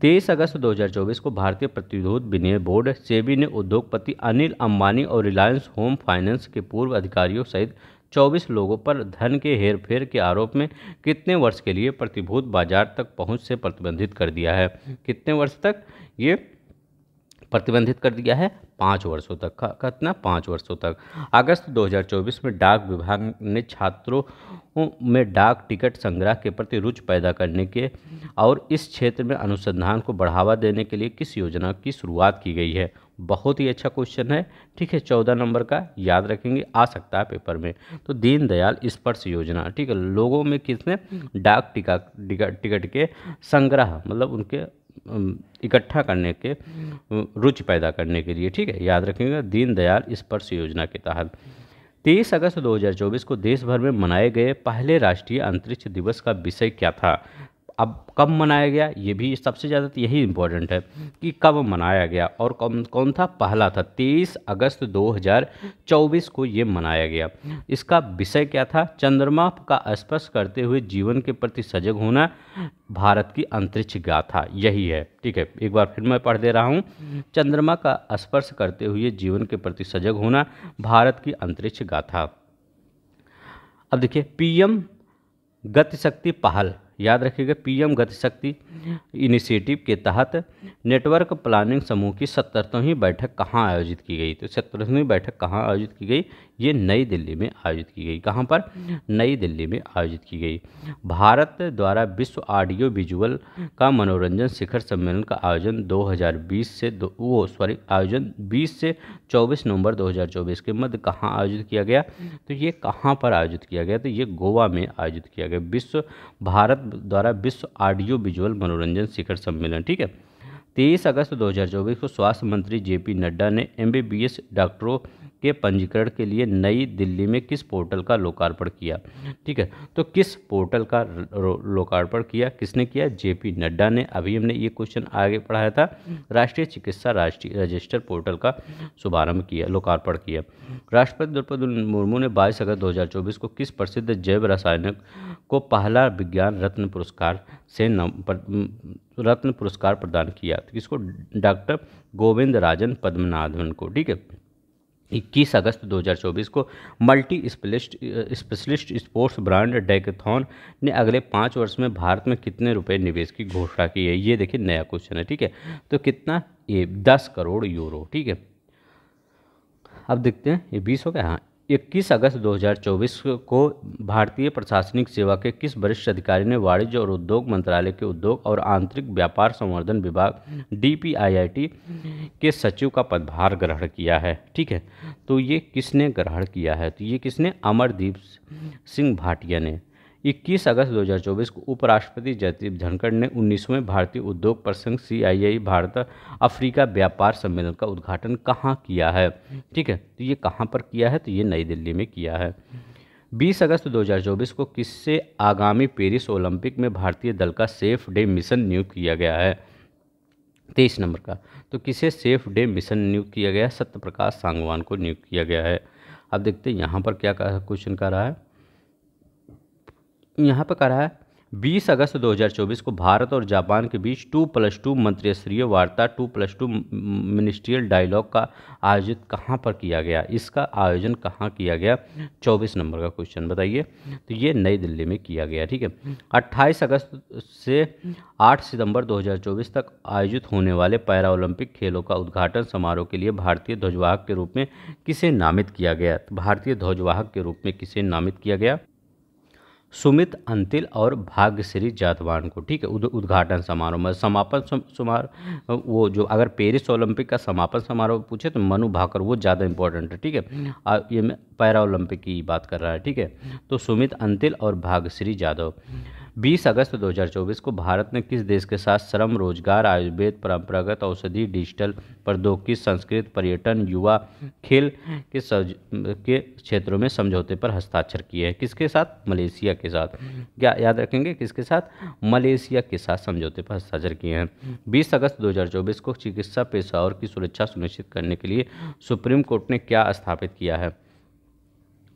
तेईस अगस्त 2024 को भारतीय प्रतिरोध विनिमय बोर्ड सेबी ने उद्योगपति अनिल अंबानी और रिलायंस होम फाइनेंस के पूर्व अधिकारियों सहित 24 लोगों पर धन के हेरफेर के आरोप में कितने वर्ष के लिए प्रतिभूत बाजार तक पहुंच से प्रतिबंधित कर दिया है कितने वर्ष तक ये प्रतिबंधित कर दिया है पाँच वर्षों तक का कितना पाँच वर्षों तक अगस्त 2024 में डाक विभाग ने छात्रों में डाक टिकट संग्रह के प्रति रुचि पैदा करने के और इस क्षेत्र में अनुसंधान को बढ़ावा देने के लिए किस योजना की शुरुआत की गई है बहुत ही अच्छा क्वेश्चन है ठीक है चौदह नंबर का याद रखेंगे आ सकता है पेपर में तो दीनदयाल स्पर्श योजना ठीक है लोगों में किसने डाक टिका टिकट के संग्रह मतलब उनके इकट्ठा करने के रुचि पैदा करने के लिए ठीक है याद रखेंगे दीनदयाल स्पर्श योजना के तहत तेईस अगस्त 2024 को देश भर में मनाए गए पहले राष्ट्रीय अंतरिक्ष दिवस का विषय क्या था अब कब मनाया गया ये भी सबसे ज़्यादा तो यही इम्पोर्टेंट है कि कब मनाया गया और कौन कौन था पहला था 23 अगस्त 2024 को ये मनाया गया इसका विषय क्या था चंद्रमा का स्पर्श करते हुए जीवन के प्रति सजग होना भारत की अंतरिक्ष गाथा यही है ठीक है एक बार फिर मैं पढ़ दे रहा हूँ चंद्रमा का स्पर्श करते हुए जीवन के प्रति सजग होना भारत की अंतरिक्ष गाथा अब देखिए पीएम गतिशक्ति पहल याद रखिएगा पीएम गतिशक्ति इनिशिएटिव के तहत नेटवर्क प्लानिंग समूह की सत्तरवीं बैठक कहाँ आयोजित की गई तो सत्तरवीं बैठक कहाँ आयोजित की गई ये नई दिल्ली में आयोजित की गई कहाँ पर नई दिल्ली में आयोजित की गई भारत द्वारा विश्व ऑडियो विजुअल का मनोरंजन शिखर सम्मेलन का आयोजन 2020 से दो वो सॉरी आयोजन 20 से 24 नवंबर 2024 के मध्य कहाँ आयोजित किया गया तो ये कहाँ पर आयोजित किया गया तो ये गोवा में आयोजित किया गया विश्व भारत द्वारा विश्व ऑडियो विजुअल मनोरंजन शिखर सम्मेलन ठीक है तेईस अगस्त 2024 को स्वास्थ्य मंत्री जेपी नड्डा ने एमबीबीएस डॉक्टरों के पंजीकरण के लिए नई दिल्ली में किस पोर्टल का लोकार्पण किया ठीक है तो किस पोर्टल का लोकार्पण किया किसने किया जेपी नड्डा ने अभी हमने ये क्वेश्चन आगे पढ़ाया था राष्ट्रीय चिकित्सा राष्ट्रीय रजिस्टर पोर्टल का शुभारंभ किया लोकार्पण किया राष्ट्रपति द्रौपदी मुर्मू ने बाईस अगस्त दो को किस प्रसिद्ध जैव रासायनिक को पहला विज्ञान रत्न पुरस्कार से रत्न पुरस्कार प्रदान किया किसको तो डॉक्टर गोविंद राजन पद्मनाथन को ठीक है इक्कीस अगस्त 2024 को multi specialist specialist sports brand Decathlon ने अगले पाँच वर्ष में भारत में कितने रुपए निवेश की घोषणा की है ये देखिए नया क्वेश्चन है ठीक है तो कितना ये दस करोड़ यूरो ठीक है अब देखते हैं ये बीस हो गया हाँ 21 अगस्त 2024 को भारतीय प्रशासनिक सेवा के किस वरिष्ठ अधिकारी ने वाणिज्य और उद्योग मंत्रालय के उद्योग और आंतरिक व्यापार संवर्धन विभाग डी के सचिव का पदभार ग्रहण किया है ठीक है तो ये किसने ग्रहण किया है तो ये किसने अमरदीप सिंह भाटिया ने 21 अगस्त 2024 को उपराष्ट्रपति जयदीप धनखड़ ने 19वें भारतीय उद्योग प्रसंघ सीआईआई भारत अफ्रीका व्यापार सम्मेलन का उद्घाटन कहाँ किया है ठीक है तो ये कहाँ पर किया है तो ये नई दिल्ली में किया है 20 अगस्त 2024 को किससे आगामी पेरिस ओलंपिक में भारतीय दल का सेफ डे मिशन नियुक्त किया गया है तेईस नंबर का तो किसे सेफ डे मिशन नियुक्त किया गया है सत्यप्रकाश सांगवान को नियुक्त किया गया है अब देखते हैं यहाँ पर क्या क्वेश्चन कर रहा है यहाँ पर कह रहा है 20 अगस्त 2024 को भारत और जापान के बीच टू प्लस टू स्तरीय वार्ता two plus two ministerial dialogue का आयोजित कहाँ पर किया गया इसका आयोजन कहाँ किया गया 24 नंबर का क्वेश्चन बताइए तो ये नई दिल्ली में किया गया ठीक है 28 अगस्त से 8 सितंबर 2024 तक आयोजित होने वाले पैरा ओलंपिक खेलों का उद्घाटन समारोह के लिए भारतीय ध्वजवाहक के रूप में किसे नामित किया गया भारतीय ध्वजवाहक के रूप में किसे नामित किया गया सुमित अंतिल और भाग्यश्री जातवान को ठीक है उद, उद्घाटन समारोह में समापन समारोह वो जो अगर पेरिस ओलंपिक का समापन समारोह पूछे तो मनु भाकर वो ज़्यादा इंपॉर्टेंट है ठीक है आ, ये मैं पैरा ओलंपिक की बात कर रहा है ठीक है तो सुमित अंतिल और भाग्यश्री जादव 20 अगस्त 2024 को भारत ने किस देश के साथ श्रम रोजगार आयुर्वेद परंपरागत औषधि डिजिटल प्रौद्योगिकी संस्कृत पर्यटन युवा खेल के सज, के क्षेत्रों में समझौते पर हस्ताक्षर किए हैं किसके साथ मलेशिया के साथ क्या याद रखेंगे किसके साथ मलेशिया के साथ समझौते पर हस्ताक्षर किए हैं 20 अगस्त 2024 को चिकित्सा और की सुरक्षा सुनिश्चित करने के लिए सुप्रीम कोर्ट ने क्या स्थापित किया है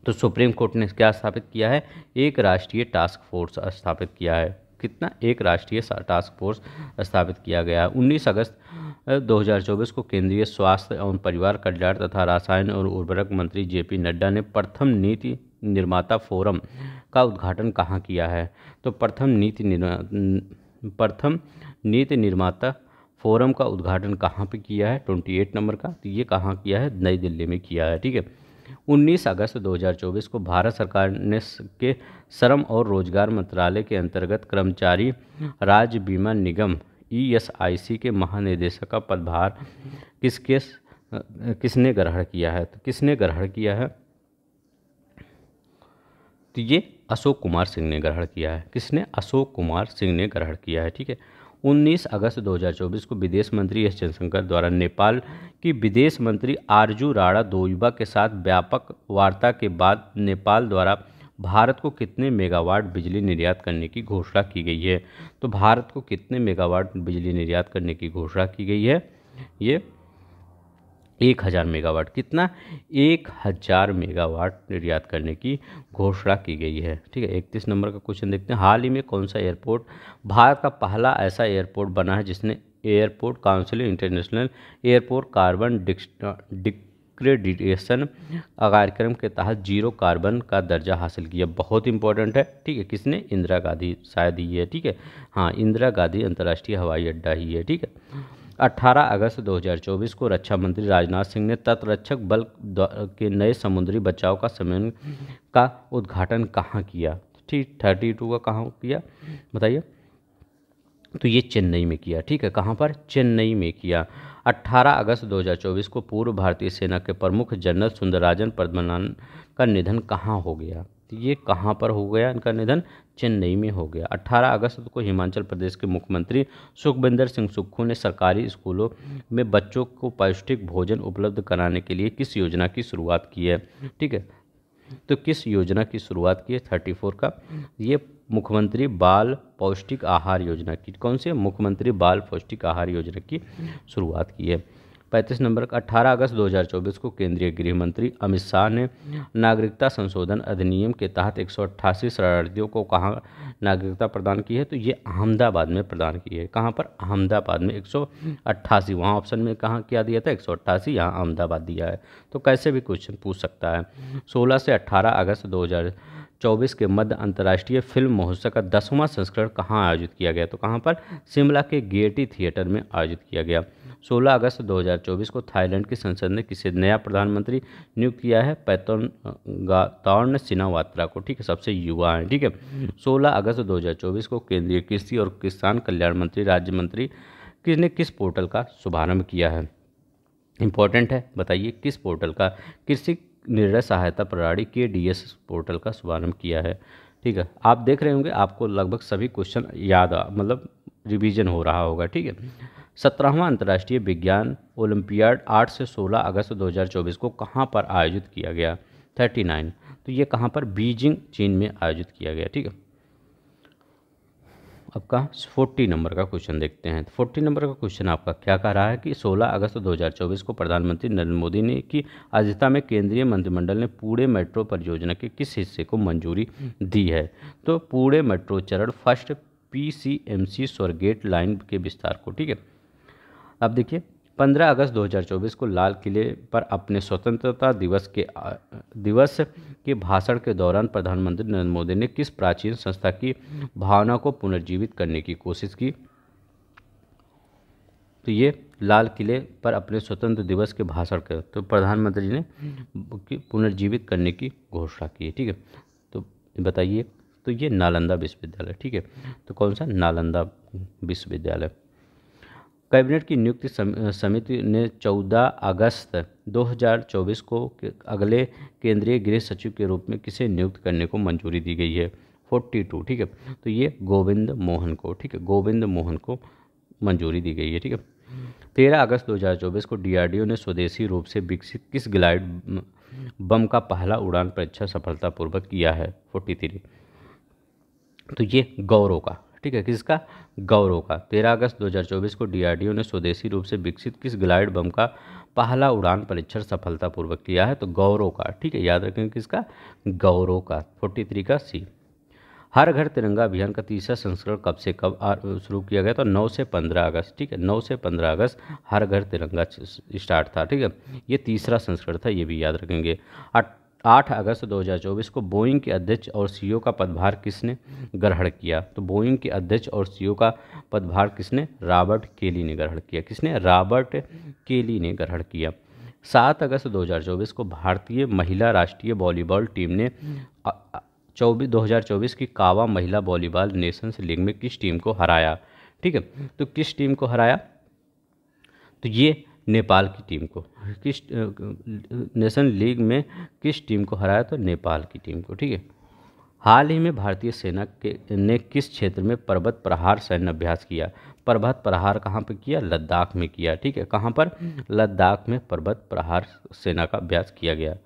तो सुप्रीम कोर्ट ने क्या स्थापित किया है एक राष्ट्रीय टास्क फोर्स स्थापित किया है कितना एक राष्ट्रीय टास्क फोर्स स्थापित किया गया है उन्नीस अगस्त 2024 को केंद्रीय स्वास्थ्य एवं परिवार कल्याण तथा रसायन और उर्वरक मंत्री जेपी नड्डा ने प्रथम नीति निर्माता फोरम का उद्घाटन कहाँ किया है तो प्रथम नीति निर्मा प्रथम नीति निर्माता फोरम का उद्घाटन कहाँ पे किया है 28 नंबर का तो ये कहाँ किया है नई दिल्ली में किया है ठीक है 19 अगस्त 2024 को भारत सरकार ने के श्रम और रोजगार मंत्रालय के अंतर्गत कर्मचारी राज्य बीमा निगम ईएसआईसी e के महानिदेशक का पदभार किसके किसने ग्रहण किया है तो किसने ग्रहण किया है तो ये अशोक कुमार सिंह ने ग्रहण किया है किसने अशोक कुमार सिंह ने ग्रहण किया है ठीक है 19 अगस्त 2024 को विदेश मंत्री एस जयशंकर द्वारा नेपाल की विदेश मंत्री आरजू राणा दोयुबा के साथ व्यापक वार्ता के बाद नेपाल द्वारा भारत को कितने मेगावाट बिजली निर्यात करने की घोषणा की गई है तो भारत को कितने मेगावाट बिजली निर्यात करने की घोषणा की गई है ये एक हज़ार मेगावाट कितना एक हज़ार मेगावाट निर्यात करने की घोषणा की गई है ठीक है इकतीस नंबर का क्वेश्चन देखते हैं हाल ही में कौन सा एयरपोर्ट भारत का पहला ऐसा एयरपोर्ट बना है जिसने Airport Council International Airport Carbon Accreditation कार्यक्रम के तहत जीरो कार्बन का दर्जा हासिल किया बहुत इंपॉर्टेंट है ठीक है किसने इंदिरा गांधी शायद ही है ठीक है हाँ इंदिरा गांधी अंतर्राष्ट्रीय हवाई अड्डा ही है ठीक है 18 अगस्त 2024 को रक्षा मंत्री राजनाथ सिंह ने तटरक्षक बल के नए समुद्री बचाव का सम्मेलन का उद्घाटन कहाँ किया ठीक थर्टी टू का कहाँ किया बताइए तो ये चेन्नई में किया ठीक है कहाँ पर चेन्नई में किया 18 अगस्त 2024 को पूर्व भारतीय सेना के प्रमुख जनरल सुंदरराजन पद्मनान का निधन कहाँ हो गया तो ये कहाँ पर हो गया इनका निधन चेन्नई में हो गया 18 अगस्त को हिमाचल प्रदेश के मुख्यमंत्री सुखविंदर सिंह सुक्खू ने सरकारी स्कूलों में बच्चों को पौष्टिक भोजन उपलब्ध कराने के लिए किस योजना की शुरुआत की है ठीक है तो किस योजना की शुरुआत की है थर्टी फोर का ये मुख्यमंत्री बाल पौष्टिक आहार योजना की कौन से मुख्यमंत्री बाल पौष्टिक आहार योजना की शुरुआत की है पैंतीस नंबर का अट्ठारह अगस्त 2024 को केंद्रीय गृह मंत्री अमित शाह ने नागरिकता संशोधन अधिनियम के तहत एक शरणार्थियों को कहाँ नागरिकता प्रदान की है तो ये अहमदाबाद में प्रदान की है कहाँ पर अहमदाबाद में एक सौ अट्ठासी वहाँ ऑप्शन में कहाँ क्या दिया था एक सौ अट्ठासी यहाँ अहमदाबाद दिया है तो कैसे भी क्वेश्चन पूछ सकता है सोलह से अट्ठारह अगस्त दो हज़ार 2024 के मध्य अंतर्राष्ट्रीय फिल्म महोत्सव का दसवां संस्करण कहाँ आयोजित किया गया तो कहाँ पर शिमला के गेटी थिएटर में आयोजित किया गया 16 अगस्त 2024 को थाईलैंड की संसद ने किसे नया प्रधानमंत्री नियुक्त किया है पैतौन गातार्ण सिनावात्रा को ठीक है सबसे युवा हैं ठीक है सोलह अगस्त 2024 को केंद्रीय कृषि और किसान कल्याण मंत्री राज्य मंत्री किसने किस पोर्टल का शुभारंभ किया है इंपॉर्टेंट है बताइए किस पोर्टल का कृषि निर्णय सहायता प्रणाली के डीएस पोर्टल का शुभारंभ किया है ठीक है आप देख रहे होंगे आपको लगभग सभी क्वेश्चन याद मतलब रिवीजन हो रहा होगा ठीक है सत्रहवां अंतर्राष्ट्रीय विज्ञान ओलंपियाड 8 से 16 अगस्त 2024 को कहाँ पर आयोजित किया गया 39 तो ये कहाँ पर बीजिंग चीन में आयोजित किया गया ठीक है आपका फोर्टी नंबर का क्वेश्चन देखते हैं तो फोर्टी नंबर का क्वेश्चन आपका क्या कह रहा है कि 16 अगस्त 2024 को प्रधानमंत्री नरेंद्र मोदी ने की अध्यक्षता में केंद्रीय मंत्रिमंडल ने पूरे मेट्रो परियोजना के किस हिस्से को मंजूरी दी है तो पूरे मेट्रो चरण फर्स्ट पीसीएमसी स्वर्गेट लाइन के विस्तार को ठीक है अब देखिए पंद्रह अगस्त 2024 को लाल किले पर अपने स्वतंत्रता दिवस के दिवस के भाषण के दौरान प्रधानमंत्री नरेंद्र मोदी ने किस प्राचीन संस्था की भावना को पुनर्जीवित करने की कोशिश की तो ये लाल किले पर अपने स्वतंत्र दिवस के भाषण के तो प्रधानमंत्री ने पुनर्जीवित करने की घोषणा की है ठीक है तो बताइए तो ये नालंदा विश्वविद्यालय ठीक है तो कौन सा नालंदा विश्वविद्यालय कैबिनेट की नियुक्ति समिति ने 14 अगस्त 2024 को अगले केंद्रीय गृह सचिव के रूप में किसे नियुक्त करने को मंजूरी दी गई है 42 ठीक है तो ये गोविंद मोहन को ठीक है गोविंद मोहन को मंजूरी दी गई है ठीक है तेरह अगस्त 2024 को डीआरडीओ ने स्वदेशी रूप से विकसित किस ग्लाइड बम का पहला उड़ान परीक्षा सफलतापूर्वक किया है फोर्टी तो ये गौरव का ठीक है किसका गौरव का 13 अगस्त 2024 को डीआरडीओ ने स्वदेशी रूप से विकसित किस ग्लाइड बम का पहला उड़ान परीक्षण सफलतापूर्वक किया है तो गौरव का ठीक है याद रखेंगे किसका गौरव का 43 का सी हर घर तिरंगा अभियान का तीसरा संस्करण कब से कब शुरू किया गया तो 9 से 15 अगस्त ठीक है 9 से 15 अगस्त हर घर तिरंगा स्टार्ट था ठीक है ये तीसरा संस्करण था ये भी याद रखेंगे आठ अगस्त 2024 को बोइंग के अध्यक्ष और सीईओ का पदभार किसने ग्रहण किया तो बोइंग के अध्यक्ष और सीईओ का पदभार किसने रॉबर्ट केली ने ग्रहण किया किसने रॉबर्ट केली ने ग्रहण किया सात अगस्त 2024 को भारतीय महिला राष्ट्रीय वॉलीबॉल टीम ने चौबीस दो की कावा महिला वॉलीबॉल नेशंस लीग में किस टीम को हराया ठीक है तो किस टीम को हराया तो ये नेपाल की टीम को किस नेशन लीग में किस टीम को हराया तो नेपाल की टीम को ठीक है हाल ही में भारतीय सेना के ने किस क्षेत्र में पर्वत प्रहार सैन्य अभ्यास किया पर्वत प्रहार कहाँ पर किया लद्दाख में किया ठीक है कहाँ पर लद्दाख में पर्वत प्रहार सेना का अभ्यास किया गया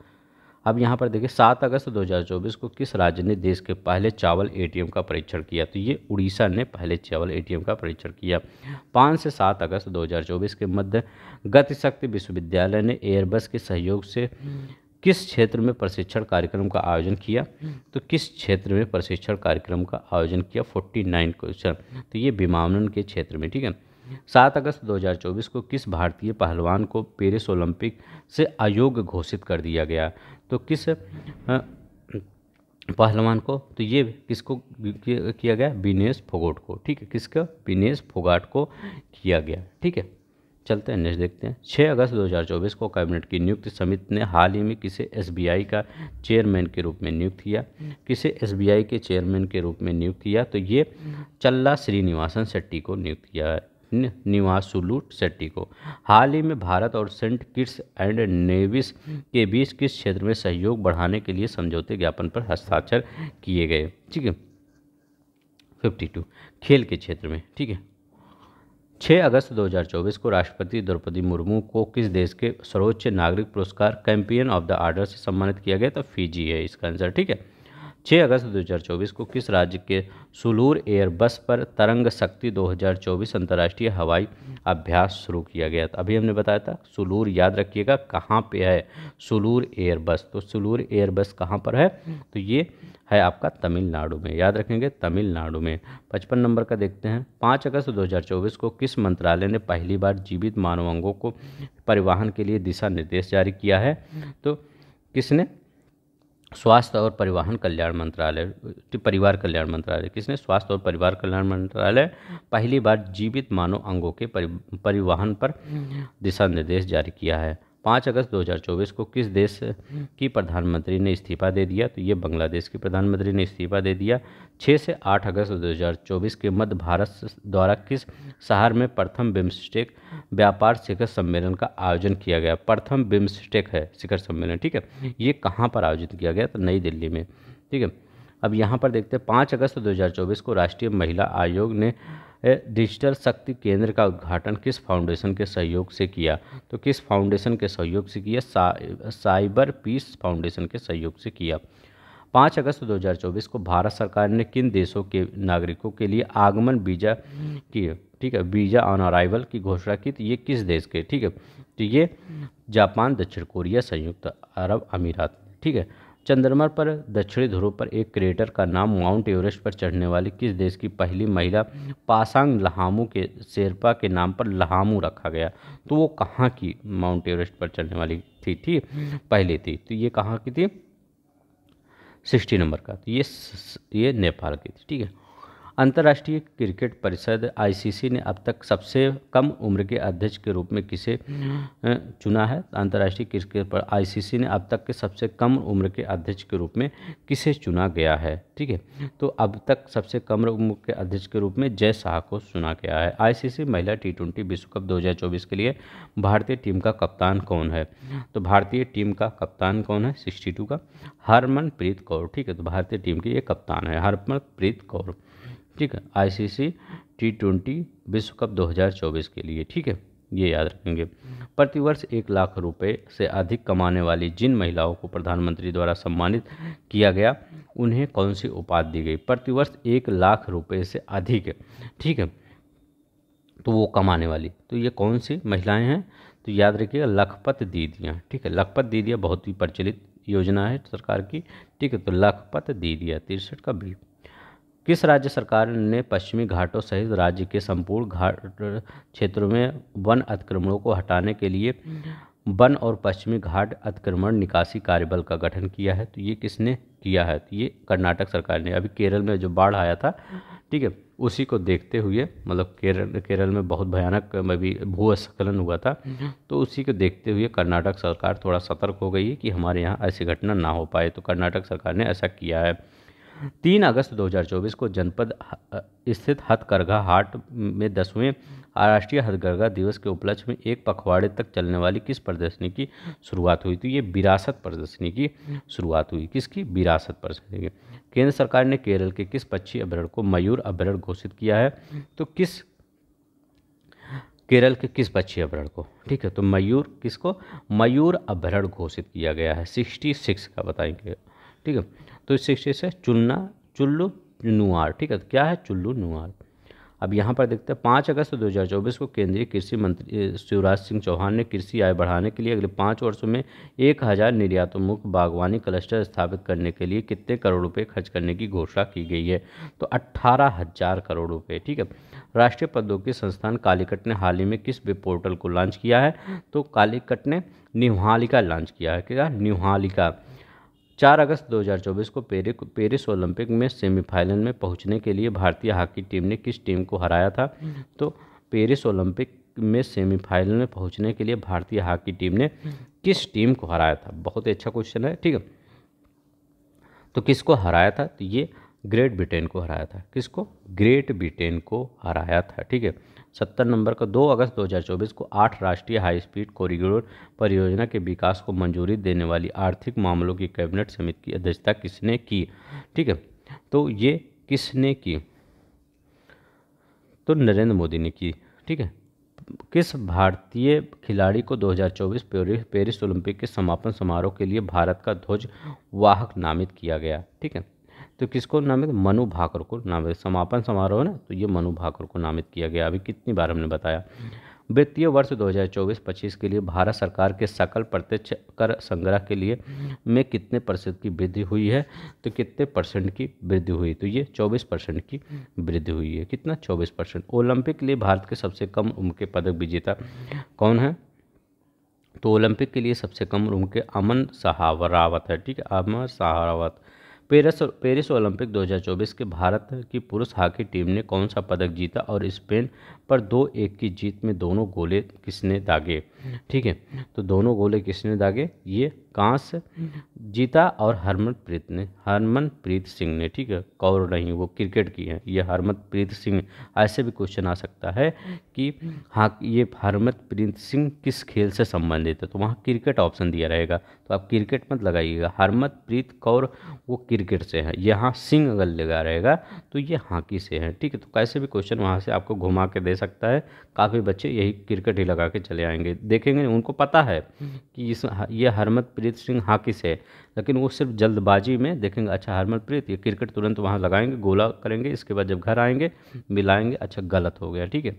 अब यहाँ पर देखिए सात अगस्त 2024 को किस राज्य ने देश के पहले चावल एटीएम का परीक्षण किया तो ये उड़ीसा ने पहले चावल एटीएम का परीक्षण किया पाँच से सात अगस्त 2024 के मध्य गतिशक्ति विश्वविद्यालय ने एयरबस के सहयोग से किस क्षेत्र में प्रशिक्षण कार्यक्रम का आयोजन किया तो किस क्षेत्र में प्रशिक्षण कार्यक्रम का आयोजन किया 49 क्वेश्चन तो ये विमानन के क्षेत्र में ठीक है सात अगस्त 2024 को किस भारतीय पहलवान को पेरिस ओलंपिक से अयोग्य घोषित कर दिया गया तो किस पहलवान को तो ये किसको किया गया बिनेश फोगोट को ठीक है किसका बिनेश फोगाट को किया गया ठीक है चलते हैं नेक्स्ट देखते हैं 6 अगस्त 2024 को कैबिनेट की नियुक्ति समिति ने हाल ही में किसे एसबीआई का चेयरमैन के रूप में नियुक्त किया किसे एसबीआई के चेयरमैन के रूप में नियुक्त किया तो ये चल्ला श्रीनिवासन शेट्टी को नियुक्त किया है निवासुलू सेट्टी को हाल ही में भारत और सेंट किट्स एंड नेविस के बीच किस क्षेत्र में सहयोग बढ़ाने के लिए समझौते ज्ञापन पर हस्ताक्षर किए गए ठीक है फिफ्टी टू खेल के क्षेत्र में ठीक है 6 अगस्त 2024 को राष्ट्रपति द्रौपदी मुर्मू को किस देश के सर्वोच्च नागरिक पुरस्कार कैंपियन ऑफ द आर्डर से सम्मानित किया गया तो फीजी है इसका आंसर ठीक है 6 अगस्त 2024 को किस राज्य के सुलूर एयरबस पर तरंग शक्ति 2024 अंतर्राष्ट्रीय हवाई अभ्यास शुरू किया गया था अभी हमने बताया था सुलूर याद रखिएगा कहाँ पे है सुलूर एयरबस तो सुलूर एयरबस कहाँ पर है तो ये है आपका तमिलनाडु में याद रखेंगे तमिलनाडु में पचपन नंबर का देखते हैं पाँच अगस्त 2024 को किस मंत्रालय ने पहली बार जीवित मानवांगों को परिवहन के लिए दिशा निर्देश जारी किया है तो किसने स्वास्थ्य और परिवहन कल्याण मंत्रालय परिवार कल्याण मंत्रालय किसने स्वास्थ्य और परिवार कल्याण मंत्रालय पहली बार जीवित मानव अंगों के परिवहन पर दिशा निर्देश जारी किया है पाँच अगस्त 2024 को किस देश की प्रधानमंत्री ने इस्तीफा दे दिया तो ये बांग्लादेश की प्रधानमंत्री ने इस्तीफा दे दिया छः से आठ अगस्त 2024 के मध्य भारत द्वारा किस शहर में प्रथम बिम्स्टेक व्यापार शिखर सम्मेलन का आयोजन किया गया प्रथम बिम्स्टेक है शिखर सम्मेलन ठीक है ये कहाँ पर आयोजित किया गया तो नई दिल्ली में ठीक है अब यहाँ पर देखते हैं पाँच अगस्त 2024 को राष्ट्रीय महिला आयोग ने डिजिटल शक्ति केंद्र का उद्घाटन किस फाउंडेशन के सहयोग से किया तो किस फाउंडेशन के सहयोग से किया सा, साइबर पीस फाउंडेशन के सहयोग से किया पाँच अगस्त 2024 को भारत सरकार ने किन देशों के नागरिकों के लिए आगमन वीज़ा की ठीक है वीज़ा ऑन अराइवल की घोषणा की तो ये किस देश के ठीक है तो ये जापान दक्षिण कोरिया संयुक्त अरब अमीरात ठीक है चंद्रमा पर दक्षिणी ध्रुव पर एक क्रेटर का नाम माउंट एवरेस्ट पर चढ़ने वाली किस देश की पहली महिला पासांग लहामू के शेरपा के नाम पर लहामू रखा गया तो वो कहाँ की माउंट एवरेस्ट पर चढ़ने वाली थी थी पहले थी तो ये कहाँ की थी सिक्सटी नंबर का तो ये ये नेपाल की थी ठीक है अंतर्राष्ट्रीय क्रिकेट परिषद आईसीसी ने अब तक सबसे कम उम्र के अध्यक्ष के रूप में किसे हम्म। चुना है अंतर्राष्ट्रीय क्रिकेट पर आईसीसी ने अब तक के सबसे कम उम्र के अध्यक्ष के रूप में किसे चुना गया है ठीक है तो अब तक सबसे कम उम्र के अध्यक्ष के रूप में जय शाह को चुना गया है आई महिला टी ट्वेंटी विश्व कप दो के लिए भारतीय टीम का कप्तान कौन है तो भारतीय टीम का कप्तान कौन है सिक्सटी का हरमनप्रीत कौर ठीक है तो भारतीय टीम के ये कप्तान है हरमनप्रीत कौर ठीक है आईसीसी टी ट्वेंटी विश्व कप 2024 के लिए ठीक है ये याद रखेंगे प्रतिवर्ष एक लाख रुपए से अधिक कमाने वाली जिन महिलाओं को प्रधानमंत्री द्वारा सम्मानित किया गया उन्हें कौन सी उपाधि दी गई प्रतिवर्ष एक लाख रुपए से अधिक ठीक है तो वो कमाने वाली तो ये कौन सी महिलाएं हैं तो याद रखिएगा लखपत दीदियाँ ठीक है लखपत दीदियाँ बहुत ही प्रचलित योजना है सरकार की ठीक है तो लखपत दीदियाँ तिरसठ का बी किस राज्य सरकार ने पश्चिमी घाटों सहित राज्य के संपूर्ण घाट क्षेत्रों में वन अतिक्रमणों को हटाने के लिए वन और पश्चिमी घाट अतिक्रमण निकासी कार्यबल का गठन किया है तो ये किसने किया है तो ये कर्नाटक सरकार ने अभी केरल में जो बाढ़ आया था ठीक है उसी को देखते हुए मतलब केरल केरल में बहुत भयानक अभी भूस्खलन हुआ था तो उसी को देखते हुए कर्नाटक सरकार थोड़ा सतर्क हो गई है कि हमारे यहाँ ऐसी घटना ना हो पाए तो कर्नाटक सरकार ने ऐसा किया है तीन अगस्त 2024 को जनपद स्थित हथकरघा हाट में दसवें राष्ट्रीय हथकरघा दिवस के उपलक्ष्य में एक पखवाड़े तक चलने वाली किस प्रदर्शनी की शुरुआत हुई तो ये विरासत प्रदर्शनी की शुरुआत हुई किसकी विरासत प्रदर्शनी की केंद्र सरकार ने केरल के किस पक्षी अभ्यारण्य को मयूर अभ्यारण्य घोषित किया है तो किस केरल के किस पक्षी अभ्यारण्य को ठीक है तो मयूर किसको मयूर अभ्यारण्य घोषित किया गया है सिक्सटी सिक्स का बताएंगे ठीक है तो इस शेष से चुन्ना चुल्लू नुआर ठीक है तो क्या है चुल्लू नुआर अब यहाँ पर देखते हैं पाँच अगस्त 2024 को केंद्रीय कृषि मंत्री शिवराज सिंह चौहान ने कृषि आय बढ़ाने के लिए अगले पाँच वर्षों में एक हज़ार निर्यातोमुख बागवानी क्लस्टर स्थापित करने के लिए कितने करोड़ रुपए खर्च करने की घोषणा की गई है तो अट्ठारह हज़ार करोड़ रुपए ठीक है राष्ट्रीय प्रौद्योगिकी संस्थान कालीकट ने हाल ही में किस वेब पोर्टल को लॉन्च किया है तो कालीकट ने निहालिका लॉन्च किया है क्या निहालिका चार अगस्त 2024 को पेरिस ओलंपिक में सेमीफाइनल में पहुंचने के लिए भारतीय हॉकी टीम ने किस टीम को हराया था तो पेरिस ओलंपिक में सेमीफाइनल में पहुंचने के लिए भारतीय हॉकी टीम ने किस टीम को हराया था बहुत ही अच्छा क्वेश्चन है ठीक है तो किसको हराया था तो ये ग्रेट ब्रिटेन को हराया था किसको ग्रेट ब्रिटेन को हराया था ठीक है सत्तर नंबर का दो अगस्त 2024 को आठ राष्ट्रीय हाई स्पीड कॉरिडोर परियोजना के विकास को मंजूरी देने वाली आर्थिक मामलों की कैबिनेट समिति की अध्यक्षता किसने की ठीक है तो ये किसने की तो नरेंद्र मोदी ने की ठीक है किस भारतीय खिलाड़ी को 2024 पेरिस पेरिस ओलंपिक के समापन समारोह के लिए भारत का ध्वज वाहक नामित किया गया ठीक है तो किसको नामित मनु भाकर को नामित समापन समारोह ना तो ये मनु भाकर को नामित किया गया अभी कितनी बार हमने बताया वित्तीय वर्ष 2024-25 के लिए भारत सरकार के सकल प्रत्यक्ष कर संग्रह के लिए में कितने प्रतिशत की वृद्धि हुई है तो कितने परसेंट की वृद्धि हुई तो ये 24 परसेंट की वृद्धि हुई है कितना 24 परसेंट ओलंपिक के लिए भारत के सबसे कम उम्र के पदक विजेता कौन है तो ओलंपिक के लिए सबसे कम उम्र के अमन सहावरावत है ठीक है Aman Sehrawat Paris Paris Olympic 2024 के भारत की पुरुष हॉकी टीम ने कौन सा पदक जीता और स्पेन पर दो एक की जीत में दोनों गोले किसने दागे ठीक है तो दोनों गोले किसने दागे ये कांस जीता और हरमनप्रीत ने हरमनप्रीत सिंह ने ठीक है कौर नहीं वो क्रिकेट की है ये हरमनप्रीत सिंह ऐसे भी क्वेश्चन आ सकता है कि हाँ ये हरमनप्रीत सिंह किस खेल से संबंधित है तो वहाँ क्रिकेट ऑप्शन दिया रहेगा तो आप क्रिकेट मत लगाइएगा हरमनप्रीत कौर वो क्रिकेट से है यहाँ सिंह अगर लगा रहेगा तो ये हॉकी से है ठीक है तो कैसे भी क्वेश्चन वहाँ से आपको घुमा के दे सकता है काफ़ी बच्चे यही क्रिकेट ही लगा के चले आएंगे देखेंगे उनको पता है हम्म। कि इस ये हरमनप्रीत सिंह हाकिस है लेकिन वो सिर्फ जल्दबाजी में देखेंगे अच्छा हरमनप्रीत ये क्रिकेट तुरंत वहाँ लगाएंगे गोला करेंगे इसके बाद जब घर आएंगे मिलाएंगे अच्छा गलत हो गया ठीक है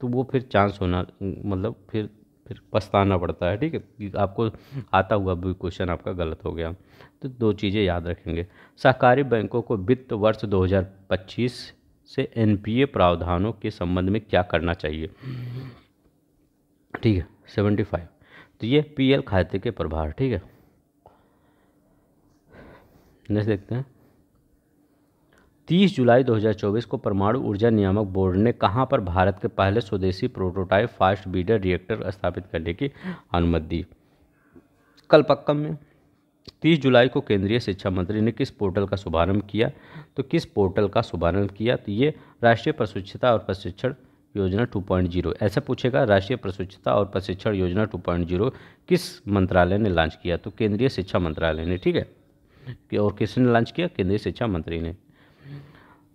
तो वो फिर चांस होना मतलब फिर फिर पछताना पड़ता है ठीक है कि आपको आता हुआ भी क्वेश्चन आपका गलत हो गया तो दो चीज़ें याद रखेंगे सहकारी बैंकों को वित्त वर्ष दो से एनपीए प्रावधानों के संबंध में क्या करना चाहिए ठीक है सेवेंटी फाइव तो ये पीएल खाते के प्रभार ठीक है नेक्स्ट देखते हैं तीस जुलाई 2024 को परमाणु ऊर्जा नियामक बोर्ड ने कहां पर भारत के पहले स्वदेशी प्रोटोटाइप फास्ट बीडर रिएक्टर स्थापित करने की अनुमति दी कलपक्कम में तीस जुलाई को केंद्रीय शिक्षा मंत्री ने किस पोर्टल का शुभारंभ किया तो किस पोर्टल का शुभारंभ किया तो ये राष्ट्रीय प्रशिक्षता और प्रशिक्षण योजना 2.0 ऐसा पूछेगा राष्ट्रीय प्रशिक्षता और प्रशिक्षण योजना 2.0 किस मंत्रालय ने लॉन्च किया तो केंद्रीय शिक्षा मंत्रालय ने ठीक है कि और किसने लॉन्च किया केंद्रीय शिक्षा मंत्री ने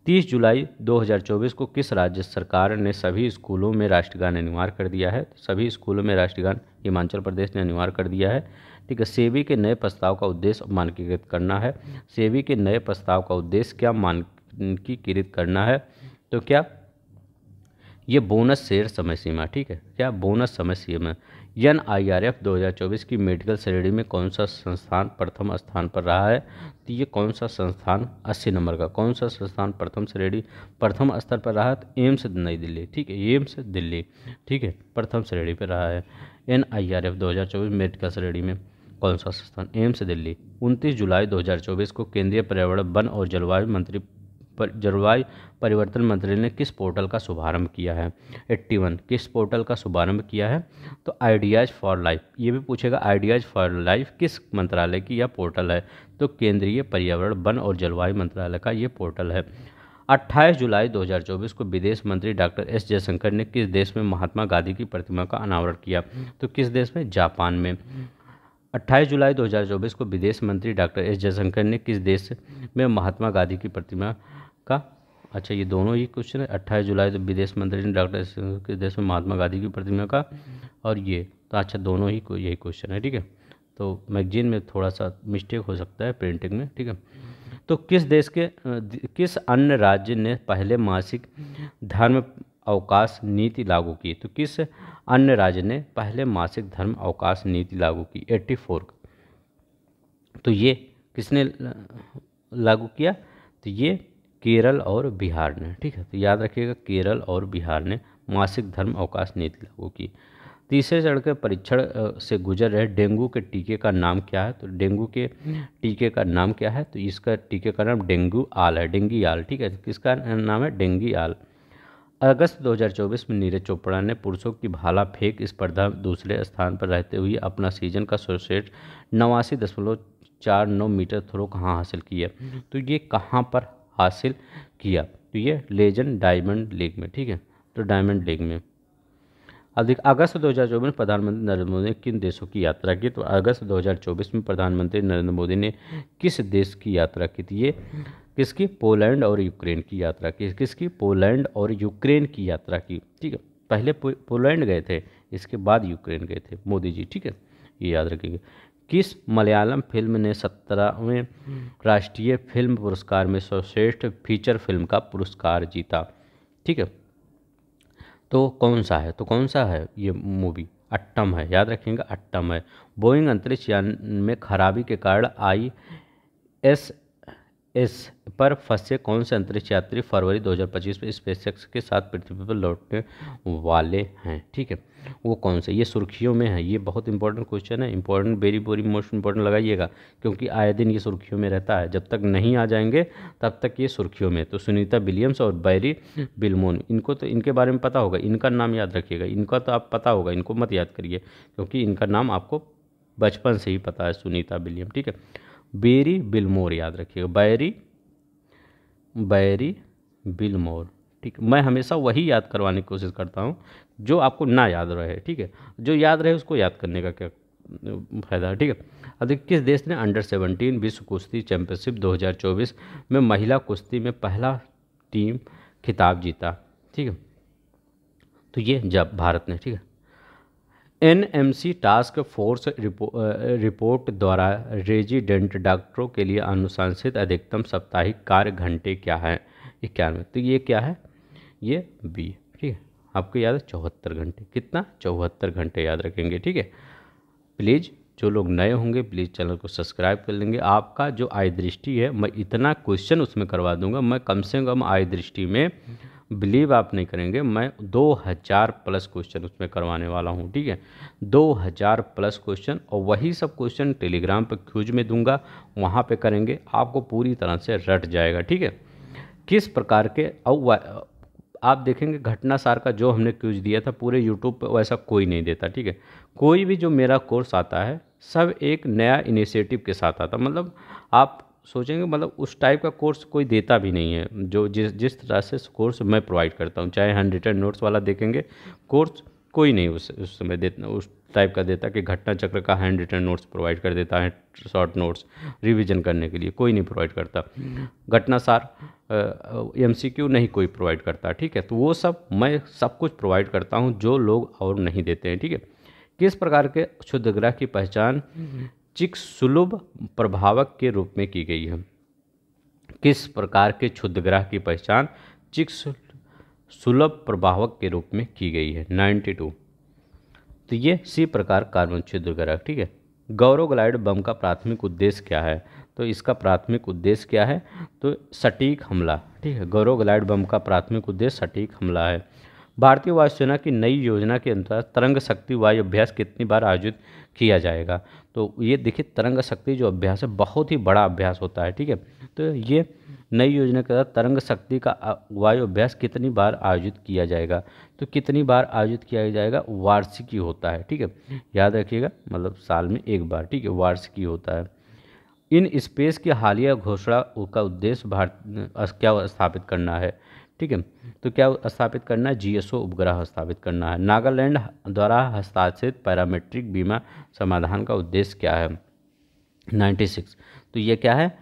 30 जुलाई 2024 को किस राज्य सरकार ने सभी स्कूलों में राष्ट्रगान अनिवार्य कर दिया है सभी स्कूलों में राष्ट्रगान हिमाचल प्रदेश ने अनिवार्य कर दिया है ठीक है सेवी के नए प्रस्ताव का उद्देश्य मानकीकृत करना है सेवी के नए प्रस्ताव का उद्देश्य क्या मानकीकृत करना है तो क्या ये बोनस शेयर समय सीमा ठीक है क्या बोनस समय सीमा एन आई आर एफ दो हज़ार चौबीस की मेडिकल श्रेणी में कौन सा संस्थान प्रथम स्थान पर रहा है तो ये कौन सा संस्थान अस्सी नंबर का कौन सा संस्थान प्रथम श्रेणी प्रथम स्तर पर रहा है तो एम्स नई दिल्ली ठीक है एम्स दिल्ली ठीक है प्रथम श्रेणी पर रहा है एन आई आर एफ दो हज़ार चौबीस मेडिकल श्रेणी में कौन सा संस्थान एम्स दिल्ली 29 जुलाई 2024 को केंद्रीय पर्यावरण वन और जलवायु मंत्री पर जलवायु परिवर्तन मंत्री ने किस पोर्टल का शुभारंभ किया है 81 किस पोर्टल का शुभारंभ किया है तो आइडियाज़ फॉर लाइफ ये भी पूछेगा आइडियाज़ फॉर लाइफ किस मंत्रालय की यह पोर्टल है तो केंद्रीय पर्यावरण वन और जलवायु मंत्रालय का ये पोर्टल है 28 जुलाई 2024 को विदेश मंत्री डॉक्टर एस जयशंकर ने किस देश में महात्मा गांधी की प्रतिमा का अनावरण किया तो किस देश में जापान में 28 जुलाई 2024 को विदेश मंत्री डॉक्टर एस जयशंकर ने किस देश में महात्मा गांधी की प्रतिमा का अच्छा ये दोनों ही क्वेश्चन है अट्ठाईस जुलाई तो विदेश मंत्री ने डॉक्टर एस किस देश में महात्मा गांधी की प्रतिमा का और ये तो अच्छा दोनों ही यही क्वेश्चन है ठीक है तो मैगजीन में थोड़ा सा मिस्टेक हो सकता है प्रिंटिंग में ठीक है तो किस देश के किस अन्य राज्य ने पहले मासिक धर्म अवकाश नीति लागू की तो किस अन्य राज्य ने पहले मासिक धर्म अवकाश नीति लागू की एट्टी फोर तो ये किसने लागू किया तो ये केरल और बिहार ने ठीक है तो याद रखिएगा केरल और बिहार ने मासिक धर्म अवकाश नीति लागू की तीसरे चरण के परीक्षण से गुजर रहे डेंगू के टीके का नाम क्या है तो डेंगू के टीके का नाम क्या है तो इसका टीके का नाम डेंगू आल है डेंगी आल ठीक है तो किसका नाम है डेंगी आल अगस्त 2024 में नीरज चोपड़ा ने पुरुषों की भाला फेंक स्पर्धा दूसरे स्थान पर रहते हुए अपना सीजन का सर्वश्रेष्ठ नवासी दशमलव चार नौ मीटर थ्रो कहाँ हासिल किया तो ये कहाँ पर हासिल किया तो ये लेजेंड डायमंड लीग में ठीक है तो डायमंड लीग में अधिक अगस्त 2024 में प्रधानमंत्री नरेंद्र मोदी ने किन देशों की यात्रा की तो अगस्त 2024 में प्रधानमंत्री नरेंद्र मोदी ने किस देश की यात्रा की थी ये किसकी पोलैंड और यूक्रेन की यात्रा की किसकी पोलैंड और यूक्रेन की यात्रा की ठीक है पहले पोलैंड गए थे इसके बाद यूक्रेन गए थे मोदी जी ठीक है ये याद रखेंगे किस मलयालम फिल्म ने सत्रहवें राष्ट्रीय फिल्म पुरस्कार में सर्वश्रेष्ठ फीचर फिल्म का पुरस्कार जीता ठीक है तो कौन सा है तो कौन सा है ये मूवी अट्टम है याद रखेंगे अट्टम है बोइंग अंतरिक्ष यान में खराबी के कारण आई एस इस पर फंसे कौन से अंतरिक्ष यात्री फरवरी 2025 में स्पेसएक्स के साथ पृथ्वी पर लौटने वाले हैं ठीक है वो कौन से ये सुर्खियों में है ये बहुत इंपॉर्टेंट क्वेश्चन है important very very most important लगाइएगा क्योंकि आए दिन ये सुर्खियों में रहता है जब तक नहीं आ जाएंगे तब तक ये सुर्खियों में तो सुनीता विलियम्स और बैरी बिलमोन इनको तो इनके बारे में पता होगा इनका नाम याद रखिएगा इनका तो आप पता होगा इनको मत याद करिए क्योंकि इनका नाम आपको बचपन से ही पता है सुनीता विलियम ठीक है बेरी बिलमोर याद रखिएगा बैरी बैरी बिलमोर ठीक मैं हमेशा वही याद करवाने की कोशिश करता हूँ जो आपको ना याद रहे ठीक है जो याद रहे उसको याद करने का क्या फ़ायदा है ठीक है अब किस देश ने अंडर सेवनटीन विश्व कुश्ती चैंपियनशिप 2024 में महिला कुश्ती में पहला टीम खिताब जीता ठीक है तो ये जब भारत ने ठीक है NMC task force repo, report द्वारा रेजिडेंट डॉक्टरों के लिए अनुशंसित अधिकतम साप्ताहिक कार्य घंटे क्या है इक्यानवे तो ये क्या है ये बी ठीक है आपको याद है चौहत्तर घंटे कितना चौहत्तर घंटे याद रखेंगे ठीक है प्लीज़ जो लोग नए होंगे प्लीज़ चैनल को सब्सक्राइब कर लेंगे आपका जो आय दृष्टि है मैं इतना क्वेश्चन उसमें करवा दूंगा मैं कम से कम आय दृष्टि में बिलीव आप नहीं करेंगे मैं 2000 प्लस क्वेश्चन उसमें करवाने वाला हूँ ठीक है 2000 प्लस क्वेश्चन और वही सब क्वेश्चन टेलीग्राम पर क्यूज में दूंगा वहाँ पे करेंगे आपको पूरी तरह से रट जाएगा ठीक है किस प्रकार के और आप देखेंगे घटनासार का जो हमने क्यूज दिया था पूरे यूट्यूब पर वैसा कोई नहीं देता ठीक है कोई भी जो मेरा कोर्स आता है सब एक नया इनिशिएटिव के साथ आता मतलब आप सोचेंगे मतलब उस टाइप का कोर्स कोई देता भी नहीं है जो जिस जिस तरह से कोर्स मैं प्रोवाइड करता हूँ चाहे हैंड रिटर्न नोट्स वाला देखेंगे कोर्स कोई नहीं उस उस समय देता उस टाइप का देता कि घटना चक्र का हैंड रिटर्न नोट्स प्रोवाइड कर देता है शॉर्ट नोट्स रिवीजन करने के लिए कोई नहीं प्रोवाइड करता घटनासार एम सी क्यू नहीं कोई प्रोवाइड करता ठीक है तो वो सब मैं सब कुछ प्रोवाइड करता हूँ जो लोग और नहीं देते हैं ठीक है किस प्रकार के क्षुद्रग्रह की पहचान चिक सुलभ प्रभावक के रूप में की गई है किस प्रकार के क्षुद्रग्रह की पहचान चिक सुलभ प्रभावक के रूप में की गई है नाइन्टी टू तो ये सी प्रकार कार्बन क्षुद्रग्रह ठीक है गौरव ग्लाइड बम का प्राथमिक उद्देश्य क्या है तो इसका प्राथमिक उद्देश्य क्या है तो सटीक हमला ठीक है गौरव ग्लाइड बम का प्राथमिक उद्देश्य सटीक हमला है भारतीय वायुसेना की नई योजना के अनुसार तरंग शक्ति वायु अभ्यास कितनी बार आयोजित किया जाएगा तो ये देखिए तरंग शक्ति जो अभ्यास है बहुत ही बड़ा अभ्यास होता है ठीक है तो ये नई योजना के तहत तरंग शक्ति का वायु अभ्यास कितनी बार आयोजित किया जाएगा तो कितनी बार आयोजित किया जाएगा वार्षिकी होता है ठीक है याद रखिएगा मतलब साल में एक बार ठीक है वार्षिकी होता है इन स्पेस की हालिया घोषणा का उद्देश्य भारत क्या स्थापित करना है ठीक है तो क्या स्थापित करना है जीएसओ उपग्रह स्थापित करना है नागालैंड द्वारा हस्ताक्षरित पैरामेट्रिक बीमा समाधान का उद्देश्य क्या है 96 तो ये क्या है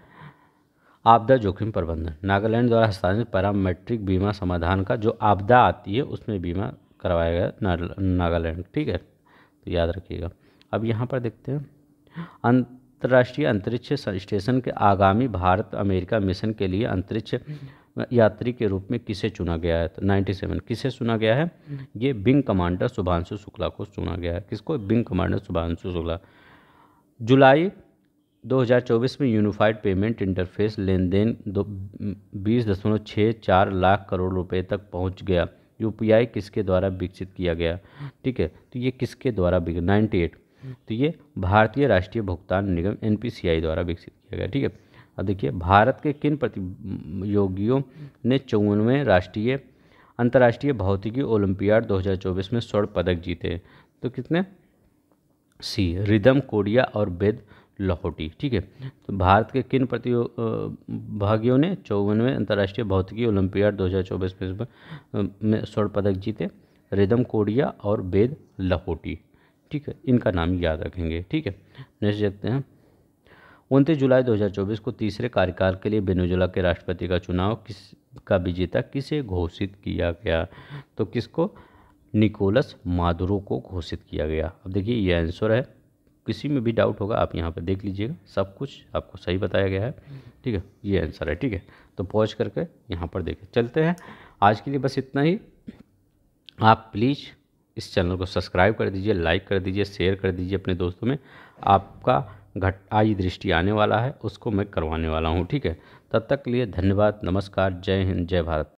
आपदा जोखिम प्रबंधन नागालैंड द्वारा हस्ताक्षरित पैरामेट्रिक बीमा समाधान का जो आपदा आती है उसमें बीमा करवाया गया नागालैंड ठीक है तो याद रखिएगा अब यहाँ पर देखते हैं अंतर्राष्ट्रीय अंतरिक्ष स्टेशन के आगामी भारत अमेरिका मिशन के लिए अंतरिक्ष यात्री के रूप में किसे चुना गया है तो 97 किसे चुना गया है ये विंग कमांडर शुभांशु शुक्ला को चुना गया है किसको विंग कमांडर सुभांशु शुक्ला जुलाई 2024 में यूनिफाइड पेमेंट इंटरफेस लेन देन दो बीस दशमलव छः चार लाख करोड़ रुपए तक पहुंच गया यू किसके द्वारा विकसित किया गया ठीक है तो ये किसके द्वारा नाइन्टी एट तो ये भारतीय राष्ट्रीय भुगतान निगम एन द्वारा विकसित किया गया ठीक है अब देखिए भारत के किन प्रतियोगियों ने चौवनवें राष्ट्रीय अंतर्राष्ट्रीय भौतिकी ओलंपियाड 2024 में स्वर्ण पदक जीते तो कितने सी रिदम कोडिया और बेद लाहौटी ठीक है तो भारत के किन प्रतियोगियों ने चौवनवें अंतर्राष्ट्रीय भौतिकी ओलंपियाड 2024 में में स्वर्ण पदक जीते रिदम कोडिया और बेद लाहौटी ठीक है इनका नाम याद रखेंगे ठीक है नेक्स्ट देखते हैं उनतीस जुलाई 2024 को तीसरे कार्यकाल के लिए वेनेजुला के राष्ट्रपति का चुनाव किस का विजेता किसे घोषित किया गया तो किसको निकोलस मादुरो को घोषित किया गया अब देखिए ये आंसर है किसी में भी डाउट होगा आप यहाँ पर देख लीजिएगा सब कुछ आपको सही बताया गया है ठीक है ये आंसर है ठीक है तो पॉज करके यहाँ पर देखें चलते हैं आज के लिए बस इतना ही आप प्लीज़ इस चैनल को सब्सक्राइब कर दीजिए लाइक कर दीजिए शेयर कर दीजिए अपने दोस्तों में आपका घट आई दृष्टि आने वाला है उसको मैं करवाने वाला हूँ ठीक है तब तक के लिए धन्यवाद नमस्कार जय हिंद जय भारत